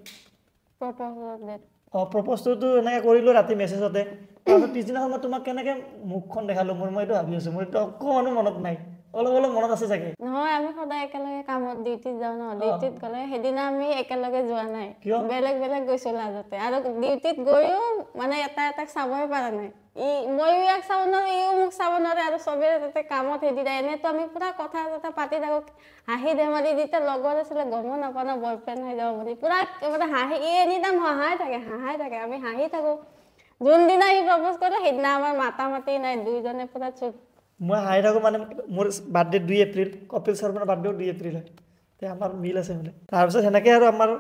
অঁ প্ৰপ'জটোতো এনেকে কৰিলোঁ ৰাতি মেছেজতে তাৰপিছত পিছদিনাখন মই তোমাক কেনেকে মুখখন দেখালো মোৰ মই এইটো ভাবি আছো মোৰ অকণমানো মনত নাই অলপ অলপ মনত আছে চাগে নহয় আমি সদায় একেলগে কামত ডিউটিত যাওঁ ন ডিউটিত গ'লে সেইদিনা আমি একেলগে যোৱা নাই বেলেগ বেলেগ গৈছিলো আগতে আৰু ডিউটিত গৈও মানে এটা এটাক চাবই পৰা নাই ময়ো ইয়াক চাব নোৱাৰোঁ ইও মোক চাব নোৱাৰে আৰু চবেই তাতে কামত হেৰি দিয়ে এনেতো আমি পুৰা কথা চথা পাতি থাকোঁ হাঁহি ধেমালি যেতিয়া লগত আছিলে গমো নাপাওঁ ন বয়ফ্ৰেণ্ড হৈ যাব বুলি পুৰা একেবাৰে হাঁহি ই এনি তাম হাঁহাই থাকে হাঁহাই থাকে আমি হাঁহি থাকোঁ যোনদিনা সি প্ৰপ'জ কৰিলে সেইদিনা আমাৰ মাতা মাতি নাই দুইজনে পুৰা চুপ মই হাঁহি থাকোঁ মানে মোৰ বাৰ্থডে দুই এপ্ৰিল কপিল শৰ্মাৰ বাৰ্থডেও দুই এপ্ৰিল হয় আমাৰ মিল আছে মানে তাৰপিছত সেনেকৈ আৰু আমাৰ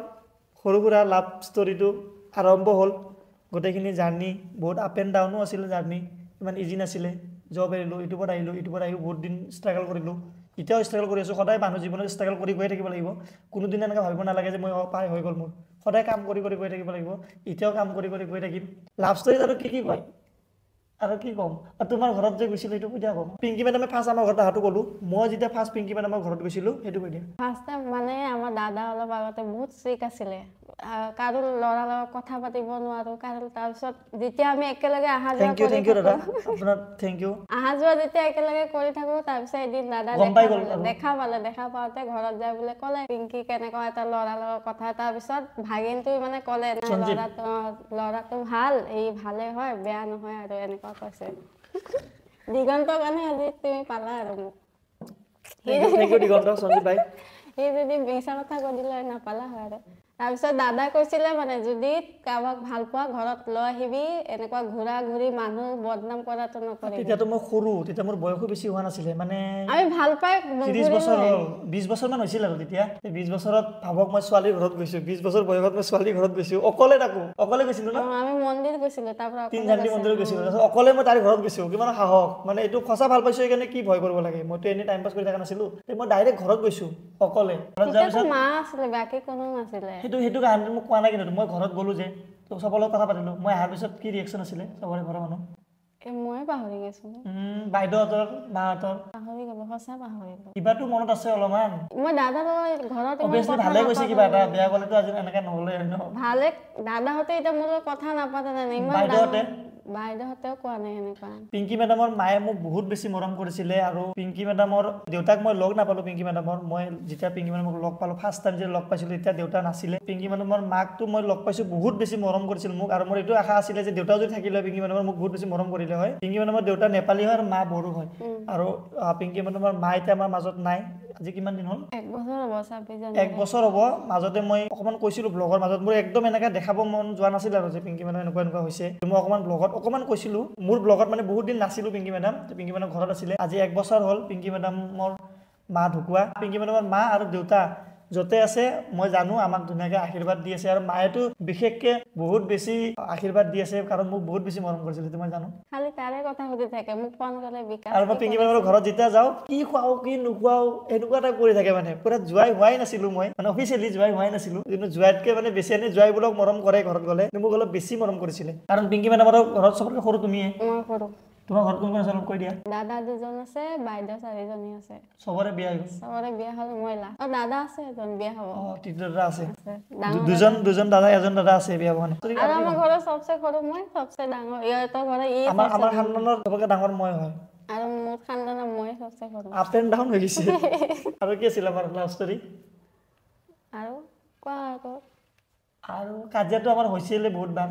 সৰু সুৰা লাভ ষ্টৰিটো আৰম্ভ হ'ল গোটেইখিনি জাৰ্ণি বহুত আপ এণ্ড ডাউনো আছিলে জাৰ্ণি ইমান ইজি নাছিলে জব আহিলোঁ ইউটিউবত আহিলোঁ ইউটিউবত আহি বহুত দিন ষ্ট্ৰাগল কৰিলোঁ এতিয়াও ষ্ট্ৰাগল কৰি আছোঁ সদায় মানুহ জীৱনত ষ্ট্ৰাগল কৰি গৈ থাকিব লাগিব কোনোদিন এনেকৈ ভাবিব নালাগে যে মই অঁ পাই হৈ গ'ল মোৰ সদায় কাম কৰি কৰি গৈ থাকিব লাগিব এতিয়াও কাম কৰি কৰি গৈ থাকিম লাভ ষ্টৰিত আৰু কি কি কয় আৰু কি ক'ম তোমাৰ ঘৰত যে গৈছিলোঁ সেইটো সুধা ক'ম পিংকি মেডামে ফাৰ্ষ্ট আমাৰ ঘৰত অহাটো ক'লো মই যেতিয়া ফাৰ্ষ্ট পিংকি মেডামৰ ঘৰত গৈছিলোঁ সেইটো সুধা ফাৰ্ষ্ট টাইম মানে আমাৰ দাদা অলপ আগতে বহুত চিক আছিলে কাৰো ল'ৰাৰ লগত কথা পাতিব নোৱাৰো কাৰণ তাৰপিছত যেতিয়া আমি একেলগে অহা যোৱা থেংক ইউ দাদা আপোনাৰ থেংক ইউ অহা যোৱা যেতিয়া একেলগে কৰি থাকো তাৰপিছত এদিন দাদা দেখা পালে দেখা পাওঁতে ঘৰত যায় বুলি ক'লে পিংকি কেনেকুৱা এটা লৰা লগত কথা তাৰপিছত ভাগিনটো মানে ক'লে ল'ৰাটো ভাল এই ভালে হয় বেয়া নহয় আৰু এনেকুৱা apa sih? di kantor kan ada itu palarum. Ini gue di kantor soalnya baik. Itu dia bisa lo tak gue dulu, nah palah ada. তাৰপিছত দাদাই কৈছিলে মানে যদি কাৰোবাক ভাল পোৱা ঘৰত লৈ আহিবি এনেকুৱা ঘূৰা ঘূৰি মানুহ বদনাম কৰাটো নকৰে তেতিয়াতো মই সৰু তেতিয়া মোৰ বয়সো বেছি হোৱা নাছিলে মানে আমি ভাল পাই ত্ৰিছ বছৰ হ'ল বিছ বছৰমান হৈছিল আৰু তেতিয়া বিছ বছৰত ভাবক মই ছোৱালী ঘৰত গৈছো বিছ বছৰ বয়সত মই ছোৱালী ঘৰত গৈছো অকলে তাকো অকলে গৈছিলো ন আমি মন্দিৰ গৈছিলো তাৰপৰা তিনিজানী মন্দিৰ গৈছিলো অকলে মই তাৰ ঘৰত গৈছো কিমান সাহস মানে এইটো সঁচা ভাল পাইছো সেইকাৰণে কি ভয় কৰিব লাগে মইতো এনেই টাইম পাছ কৰি থকা নাছিলো মই ডাইৰেক্ট ঘৰত গৈছো অকলে মা আছিলে বাকী কোনো নাছিলে সেইটো সেইটো কাহিনী মোক কোৱা নাই কিন্তু মই ঘৰত গ'লোঁ যে তো চবৰ লগত কথা পাতিলোঁ মই অহাৰ পিছত কি ৰিয়েকশ্যন আছিলে চবৰে ঘৰৰ মানুহ বাইদেউ কিবা এটা বেয়া কলে বাইদেউহঁতেও পিংকি মেডামৰ মায়ে মোক বহুত বেছি মৰম কৰিছিলে আৰু পিংকী মেডামৰ দেউতাক মই লগ নাপালো পিংকি মেডামৰ মই যেতিয়া পিংকি মেডামক লগ পালো ফাৰ্ষ্ট টাইম যেতিয়া লগ পাইছিলো তেতিয়া দেউতা নাছিলে পিংকী মেডামৰ মাকটো মই লগ পাইছো বহুত বেছি মৰম কৰিছিল মোক আৰু মোৰ এইটো আশা আছিলে যে দেউতাও যদি থাকিলে পিংকী মেডামৰ মোক বহুত বেছি মৰম কৰিলে হয় পিংকী মেডামৰ দেউতা নেপালী হয় আৰু মা বড়ো হয় আৰু পিংকি মেডামৰ মা এতিয়া আমাৰ মাজত নাই আজি কিমান দিন হ'ল এক বছৰ হ'ব মাজতে মই অকমান কৈছিলো ব্লগৰ মাজত মোৰ একদম এনেকে দেখাব মন যোৱা নাছিল আৰু যে পিংকি মেডাম এনেকুৱা এনেকুৱা হৈছে মই অকমান ব্লগত অকমান কৈছিলো মোৰ ব্লগত মানে বহুত দিন নাছিলো পিংকি মেডাম পিংকি মেডাম ঘৰত আছিলে আজি এক বছৰ হ'ল পিংকি মোৰ মা ঢুকুৱা পিংকি মেডামৰ মা আৰু দেউতা য'তে আছে মই জানো আমাক ধুনীয়াকৈ আশীৰ্বাদ দি আছে আৰু মায়েতো বিশেষকৈ বহুত বেছি আশীৰ্বাদ দি আছে কাৰণ মোক বহুত বেছি মৰম কৰিছিল সেইটো মই জানো খালি তাৰে কথা সুধি থাকে মোক ফোন কৰে বিকাশ আৰু মই পিংকি মানে ঘৰত যেতিয়া যাওঁ কি খুৱাওঁ কি নোখোৱাওঁ এনেকুৱা এটা কৰি থাকে মানে পুৰা জোৱাই হোৱাই নাছিলোঁ মই মানে অফিচিয়েলি জোৱাই হোৱাই নাছিলোঁ কিন্তু জোৱাইতকৈ মানে বেছি এনেই জোৱাইবোৰক মৰম কৰে ঘৰত গ'লে মোক অলপ বেছি মৰম কৰিছিলে কাৰণ পিংকি মানে মোৰ ঘৰত চবতকৈ সৰু তুমিয়ে মই সৰু তোমাৰ ঘৰত কোন কোন আছে অলপ কৈ দিয়া দাদা দুজন আছে বাইদেউ চাৰিজনী আছে চবৰে বিয়া হ'ল চবৰে বিয়া হ'ল মই লাহ অ দাদা আছে এজন বিয়া হ'ব অ তিনিটা দাদা আছে দুজন দুজন দাদা এজন দাদা আছে বিয়া হ'বনে আৰু আমাৰ ঘৰৰ সবচে সৰু মই সবচে ডাঙৰ ইয়াতে ঘৰে ই আমাৰ আমাৰ খানদানৰ সবকে ডাঙৰ মই হয় আৰু মোৰ খানদানৰ মই সবচে সৰু আপ এণ্ড ডাউন হৈ গৈছে আৰু কি আছিল আমাৰ লাভ ষ্টৰি আৰু কোৱা আকৌ আৰু কাজিয়াটো আমাৰ হৈছিলে বহুত বাৰ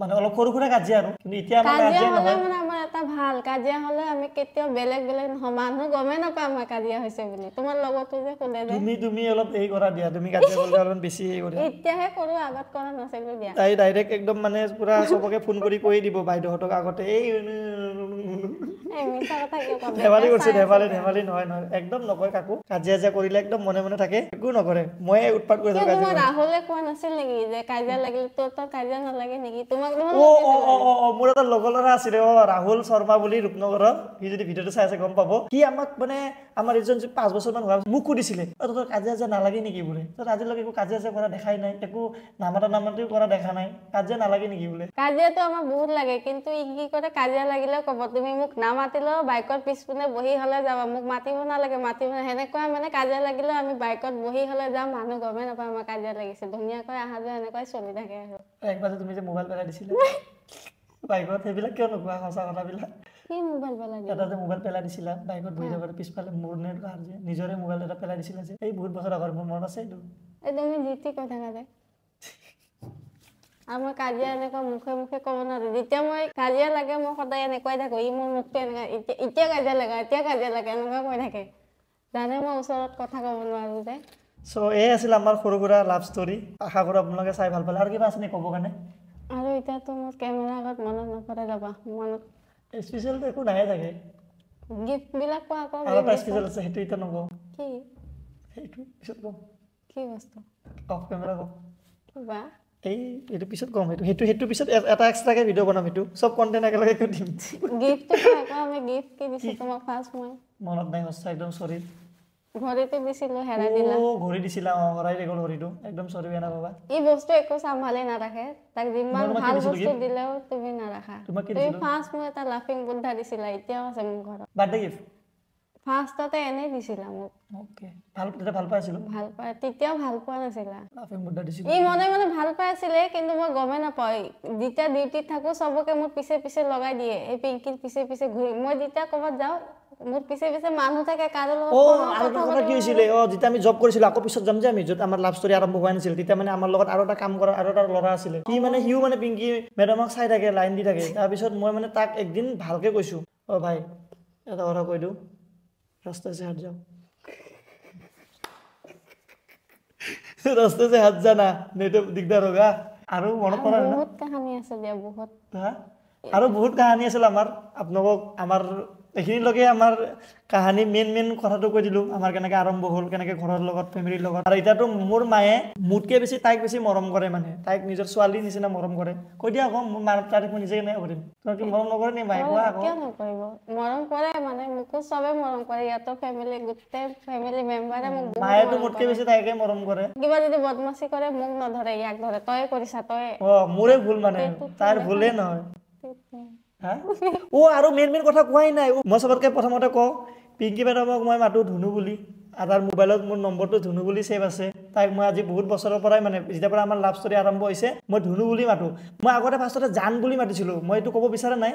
মানে অলপ সৰু সুৰা কাজিয়া আৰু কিন্তু এতিয়া আমাৰ কাজিয়া হ'লে মানে আমাৰ এটা ভাল কাজিয়া হ'লে আমি কেতিয়াও বেলেগ বেলেগ সমান হওঁ গমেই নাপাওঁ আমাৰ কাজিয়া হৈছে বুলি তোমাৰ লগতো যে কোনে তুমি তুমি অলপ এই কৰা দিয়া তুমি কাজিয়া কৰিলে অলপ বেছি এই কৰা এতিয়াহে কৰোঁ আগত কৰা নাছিলো দিয়া তাই ডাইৰেক্ট একদম মানে পুৰা চবকে ফোন কৰি কৈ দিব বাইদেউহঁতক আগতে এই ধেমালি কৰিছে ধেমালি ধেমালি নহয় নহয় একদম নকয় কাকো কাজিয়া যে কৰিলে একদম মনে মনে থাকে একো নকৰে মই উৎপাত কৰি থাকোঁ ৰাহুলে কোৱা নাছিল নেকি যে কাজিয়া লাগিলে তোৰ তোৰ কাজিয়া নালাগে নেকি মোৰ এটা লগৰ ল'ৰা আছিলে অ ৰাহুল শৰ্মা বুলি ৰূপনগৰৰ সি যদি ভিডিঅ'টো চাই আছে গম পাব সি আমাক মানে আমাৰ এজন পাঁচ বছৰমান হোৱা মোকো দিছিলে তহঁতৰ কাজিয়া যে নালাগে নেকি বোলে তহঁত আজিলৈকে একো কাজিয়া যে কৰা দেখাই নাই একো নামাতা নামাতিও কৰা দেখা নাই কাজিয়া নালাগে নেকি বোলে কাজিয়াটো আমাৰ বহুত লাগে কিন্তু ই কি কৰে কাজিয়া লাগিলে ক'ব তুমি মোক নামাতিলেও বাইকত পিছপিনে বহি হ'লে যাবা মোক মাতিব নালাগে মাতিব সেনেকুৱা মানে কাজিয়া লাগিলেও আমি বাইকত বহি হ'লে যাওঁ মানুহ গমে নাপায় আমাৰ কাজিয়া লাগিছে ধুনীয়াকৈ অহা যোৱা এনেকুৱাই চলি থাকে আৰু একবাৰ তুমি যে মোবাইল পেলাই পেলাইছিলে বাইকত সেইবিলাক কিয় নোকোৱা সঁচা কথাবিলাক আৰু কিবা আছে ক'ব কাৰণে আৰু এতিয়াতো মোৰ কেমেৰাৰ আগত মনত নপৰে ৰ'বা মনত স্পেচিয়েলটো একো নাহে থাকে গিফ্টবিলাক কোৱা আকৌ আৰু এটা স্পেচিয়েল আছে সেইটো এতিয়া নকওঁ কি সেইটো পিছত কওঁ কি বস্তু অফ কেমেৰা কওঁ বা এই এইটো পিছত কম এইটো সেইটো সেইটো পিছত এটা এক্সট্ৰাকে ভিডিঅ' বনাম এইটো চব কণ্টেণ্ট একেলগে দিম গিফ্ট আমি গিফ্ট কি দিছোঁ তোমাক ফাৰ্ষ্ট মই মনত নাই সঁচা একদম চৰি ঘড়িটো দিছিলো হেৰাই দিলা অ ঘড়ি দিছিলা অ হেৰাই গ'ল ঘড়িটো একদম চৰি বেয়া নাপাবা ই বস্তু একো সামভালে নাৰাখে তাক যিমান ভাল বস্তু দিলেও তুমি নাৰাখা তোমাক কি দিছিলো তুমি ফাৰ্ষ্ট মই এটা লাফিং বুদ্ধা দিছিলা এতিয়াও আছে মোৰ ঘৰত বাৰ্থডে গিফট ফাৰ্ষ্টতে এনে দিছিলা মোক অকে ভাল তেতিয়া ভাল পাই আছিলো ভাল পাই তেতিয়াও ভাল পোৱা নাছিলা লাফিং বুদ্ধা দিছিলো ই মনে মনে ভাল পাই আছিলে কিন্তু মই গমে নাপাই যেতিয়া ডিউটিত থাকো সবকে মোৰ পিছে পিছে লগাই দিয়ে এই পিংকিৰ পিছে পিছে ঘূৰি মই যেতিয়া ক'ৰবাত যাওঁ মোৰ পিছে পিছে মানুহ থাকে কাৰো লগত কথা কি হৈছিলে অ যেতিয়া আমি জব কৰিছিলোঁ আকৌ পিছত যাম যে আমি য'ত আমাৰ লাভ ষ্টৰী আৰম্ভ হোৱা নাছিল তেতিয়া মানে আমাৰ লগত আৰু এটা কাম কৰা আৰু এটা ল'ৰা আছিলে সি মানে সিও মানে পিংকি মেডামক চাই থাকে লাইন দি থাকে তাৰপিছত মই মানে তাক একদিন ভালকৈ কৈছোঁ অ ভাই এটা কথা কৈ দিওঁ ৰাস্তাই হাত যাওঁ ৰাস্তাই হাত যা না নেটে দিগদাৰ হ'গা আৰু মনত পৰা বহুত কাহিনী আছে দিয়া বহুত আৰু বহুত কাহিনী আছিল আমাৰ আপোনালোকক আমাৰ এইখিনিলৈকে আমাৰ কাহানী মেইন মেইন কথাটো কৈ দিলোঁ আমাৰ কেনেকৈ আৰম্ভ হ'ল কেনেকৈ ঘৰৰ লগত ফেমিলিৰ লগত আৰু এতিয়াতো মোৰ মায়ে মোতকৈ বেছি তাইক বেছি মৰম কৰে মানে তাইক নিজৰ ছোৱালীৰ নিচিনা মৰম কৰে কৈ দিয়া আকৌ মোৰ মাৰ তাৰ মই নিজে কেনেকৈ কৰিম তোমাক মৰম নকৰে নি মায়ে কোৱা আকৌ মোৰে ভুল মানে তাৰ ভুলেই নহয় অ আৰু মেইন মেইন কথা কোৱাই নাই মই চবতকৈ প্ৰথমতে কওঁ পিংকী মেডামক মই মাতোঁ ধুনু বুলি আধাৰ মোবাইলত মোৰ নম্বৰটো ধুনু বুলি ছেভ আছে তাইক মই আজি বহুত বছৰৰ পৰাই মানে যেতিয়াৰ পৰা আমাৰ লাভ ষ্টৰি আৰম্ভ হৈছে মই ধুনু বুলি মাতোঁ মই আগতে ফাৰ্ষ্টতে জান বুলি মাতিছিলোঁ মই এইটো ক'ব বিচৰা নাই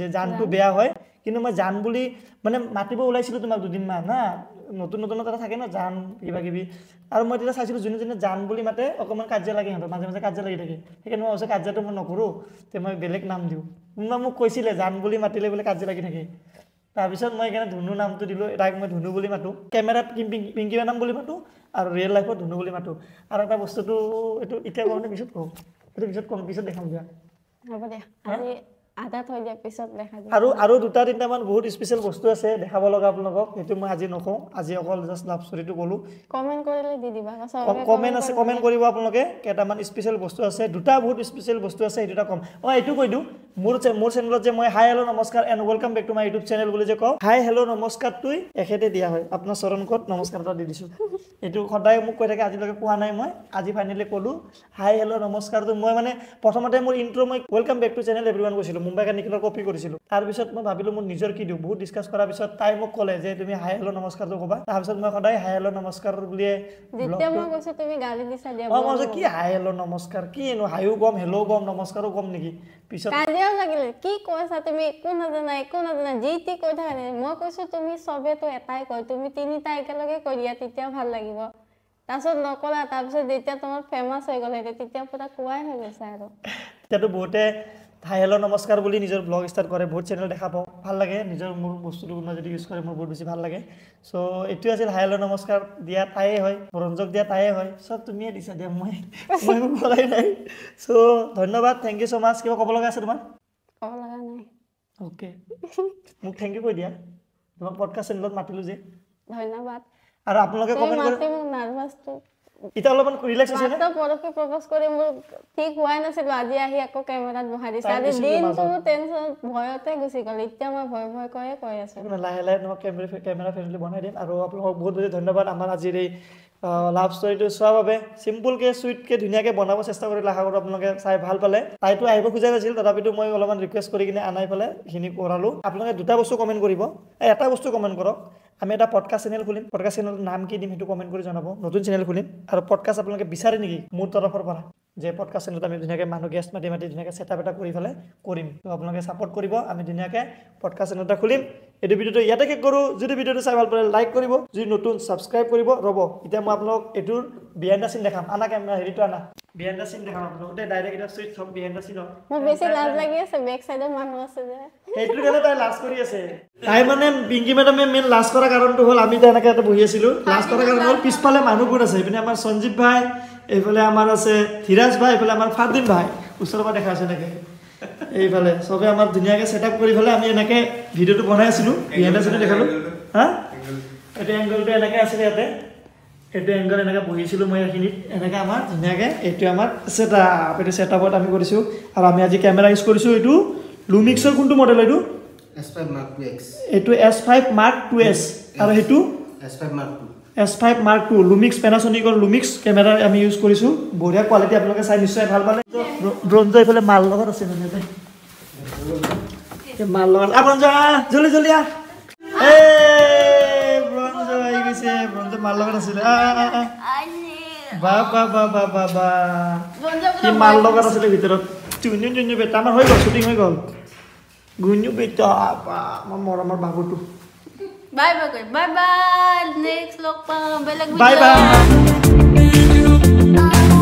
যে জানটো বেয়া হয় কিন্তু মই জান বুলি মানে মাতিব ওলাইছিলোঁ তোমাক দুদিনমান হা নতুন নতুন এটা থাকে ন জান কিবা কিবি আৰু মই তেতিয়া চাইছিলোঁ যোনে যোনে জান বুলি মাতে অকণমান কাজিয়া লাগে সিহঁতৰ মাজে মাজে কাজিয়া লাগি থাকে সেইকাৰণে মই ওচৰত কাজিয়াটো মই নকৰোঁ তে মই বেলেগ নাম দিওঁ কোনোবা মোক কৈছিলে জান বুলি মাতিলে বোলে কাজিয়া লাগি থাকে তাৰপিছত মই সেইকাৰণে ধুনু নামটো দিলোঁ তাক মই ধুনু বুলি মাতোঁ কেমেৰাত পিংকি নাম বুলি মাতোঁ আৰু ৰিয়েল লাইফত ধুনু বুলি মাতোঁ আৰু এটা বস্তুটো এইটো এতিয়া কওঁ পিছত কওঁ এইটো পিছত কম পিছত দেখাম দিয়া আধা থৈ দিয়া পিছত দেখা যায় আৰু আৰু দুটা তিনিটামান বহুত স্পেচিয়েল বস্তু আছে দেখাব লগা আপোনালোকক সেইটো মই আজি নকওঁ আজি অকল জাষ্ট লাভ ষ্টৰিটো ক'লোঁ কমেণ্ট কৰিলে দি দিবা কমেণ্ট আছে কমেণ্ট কৰিব আপোনালোকে কেইটামান স্পেচিয়েল বস্তু আছে দুটা বহুত স্পেচিয়েল বস্তু আছে সেই দুটা কম মই এইটো কৈ দিওঁ মোৰ মোৰ চেনেলত যে মই হাই হেল্ল' নমস্কাৰ and welcome back to my YouTube channel বুলি যে কওঁ হাই হেল্ল' নমস্কাৰটোৱে এখেতে দিয়া হয় আপোনাৰ চৰণ কত নমস্কাৰ এটা দি দিছোঁ এইটো সদায় মোক কৈ থাকে আজিলৈকে কোৱা নাই মই আজি ফাইনেলি ক'লোঁ হাই হেল্ল' নমস্কাৰটো মই মানে প্ৰথমতে মোৰ ইণ্ট্ৰ' মই welcome back to channel everyone কৈছিলোঁ মুম্বাই কানিকিলৰ কপি কৰিছিলো তাৰপিছত মই ভাবিলো মোৰ নিজৰ কি দিওঁ বহুত ডিছকাছ কৰাৰ পিছত তাই মোক কলে যে তুমি হাই হেল্ল' নমস্কাৰটো ক'বা তাৰপিছত মই সদায় হাই হেল্ল' নমস্কাৰ বুলিয়ে কি হাই হেল্ল' নমস্কাৰ কি এনো হাইও গম হেল্ল' গম নমস্কাৰো গম নেকি বহুতে হাই হেল্ল' নমস্কাৰ বুলি নিজৰ ব্লগ ষ্টাৰ্ট কৰে বহুত চেনেল দেখা পাওঁ ভাল লাগে নিজৰ মোৰ বস্তুটো কোনোবা যদি ইউজ কৰে মোৰ বহুত বেছি ভাল লাগে চ' এইটো আছিল হাই হেল্ল' নমস্কাৰ দিয়া তাইয়ে হয় ৰঞ্জক দিয়া তাইয়ে হয় চব তুমিয়ে দিছা দিয়া মই মই মোৰ ভালেই নাই চ' ধন্যবাদ থেংক ইউ ছ' মাছ কিবা ক'ব লগা আছে তোমাৰ অ'কে এতিয়া অলপমান ৰিলেক্স হৈছে নে পৰকে প্ৰপোজ কৰি মোৰ ঠিক হোৱাই নাছিল আজি আহি আকৌ কেমেৰাত বহাই দিছে আজি দিনটো টেনচন ভয়তে গুচি গ'ল এতিয়া মই ভয় ভয় কৰে কৈ আছো লাহে লাহে তোমাক কেমেৰা কেমেৰা ফ্ৰেণ্ডলি বনাই দিম আৰু আপোনালোকক বহুত বহুত ধন্যবাদ আমাৰ আজিৰ এই লাভ ষ্টৰিটো চোৱাৰ বাবে চিম্পুলকে চুইটকে ধুনীয়াকে বনাব চেষ্টা কৰিলে আশা কৰোঁ আপোনালোকে চাই ভাল পালে তাইটো আহিব খোজাই নাছিল তথাপিতো মই অলপমান ৰিকুৱেষ্ট কৰি কিনে আনাই পেলাই সেইখিনি কৰালোঁ আপোনালোকে দুটা বস্তু কমেণ্ট কৰিব এটা বস্তু কমেণ্ট কৰক আমি এটা পডকাষ্ট চেনেল খুলিম পডকাষ্ট চেনেল নাম কি দিম সেইটো কমেণ্ট কৰি জনাব নতুন চেনেল খুলিম আৰু পডকাষ্ট আপোনালোকে বিচাৰে নেকি মোৰ তৰফৰ পৰা যে পডকাষ্ট চেনেলত আমি ধুনীয়াকৈ মানুহ গেষ্ট মাতি মাতি ধুনীয়াকৈ চেটআপ এটা কৰি পেলাই কৰিম তো আপোনালোকে ছাপৰ্ট কৰিব আমি ধুনীয়াকৈ পডকাষ্ট চেনেল এটা খুলিম এইটো ভিডিঅ'টো ইয়াতে কেক কৰোঁ যদি ভিডিঅ'টো চাই ভাল পালে লাইক কৰিব যদি নতুন ছাবস্ক্ৰাইব কৰিব ৰ'ব এতিয়া মই আপোনালোক এইটোৰ বিহাইণ্ড দ্য চিন দেখাম আনা কেমেৰা হেৰিটো আনা বিহেণ্ডাৰ চিন দেখা নাপাওঁ তে ডাইৰেক্ট এটা চুইচ হওক বিহেণ্ডাৰ চিন হওক মোৰ লাজ লাগি আছে বেক চাইডে মানুহ আছে যে সেইটো কাৰণে তাই লাজ কৰি আছে তাই মানে পিংকি মেডামে মেইন লাজ কৰা কাৰণটো হ'ল আমি তেনেকৈ ইয়াতে বহি আছিলোঁ লাজ কৰা কাৰণ হ'ল পিছফালে মানুহবোৰ আছে সেইপিনে আমাৰ সঞ্জীৱ ভাই এইফালে আমাৰ আছে ধীৰাজ ভাই এইফালে আমাৰ ফাৰদিন ভাই ওচৰৰ পৰা দেখা আছে এনেকৈ এইফালে চবে আমাৰ ধুনীয়াকৈ চেট আপ কৰি পেলাই আমি এনেকৈ ভিডিঅ'টো বনাই আছিলোঁ বিহেণ্ডাৰ চিনে দেখালোঁ হা এইটো এংগলটো এনেকৈ আছিলে ইয়াতে এইটো এংগল এনেকৈ বহিছিলোঁ মই এইখিনিত এনেকৈ আমাৰ ধুনীয়াকৈ এইটো আমাৰ ছেটআপ এইটো ছেটআপত আমি কৰিছোঁ আৰু আমি আজি কেমেৰা ইউজ কৰিছোঁ এইটো লুমিক্সৰ কোনটো মডেল এইটো এইটো S five mark two S আৰু সেইটো S five mark two Lumix পেনাছনিকৰ লুমিক্স কেমেৰা আমি ইউজ কৰিছোঁ বঢ়িয়া কোৱালিটি আপোনালোকে চাই নিশ্চয় ভাল পালে ড্ৰ'ন যে এইফালে মাল লগত আছে মানে মাল লগত আপোনাৰ জলি জলিয়া এই আছে বন্ধু মাল লগাত আছিলে বাবা বাবা বাবা কি মাল লগাত আছিলে ভিতৰত চুনু জুনু বেটা আমাৰ হৈ গ'ল শ্বুটিং হৈ গ'ল গুনু বেটা বা মৰমৰ বাবুটো Bye bye bye bye next lock bye bye bye bye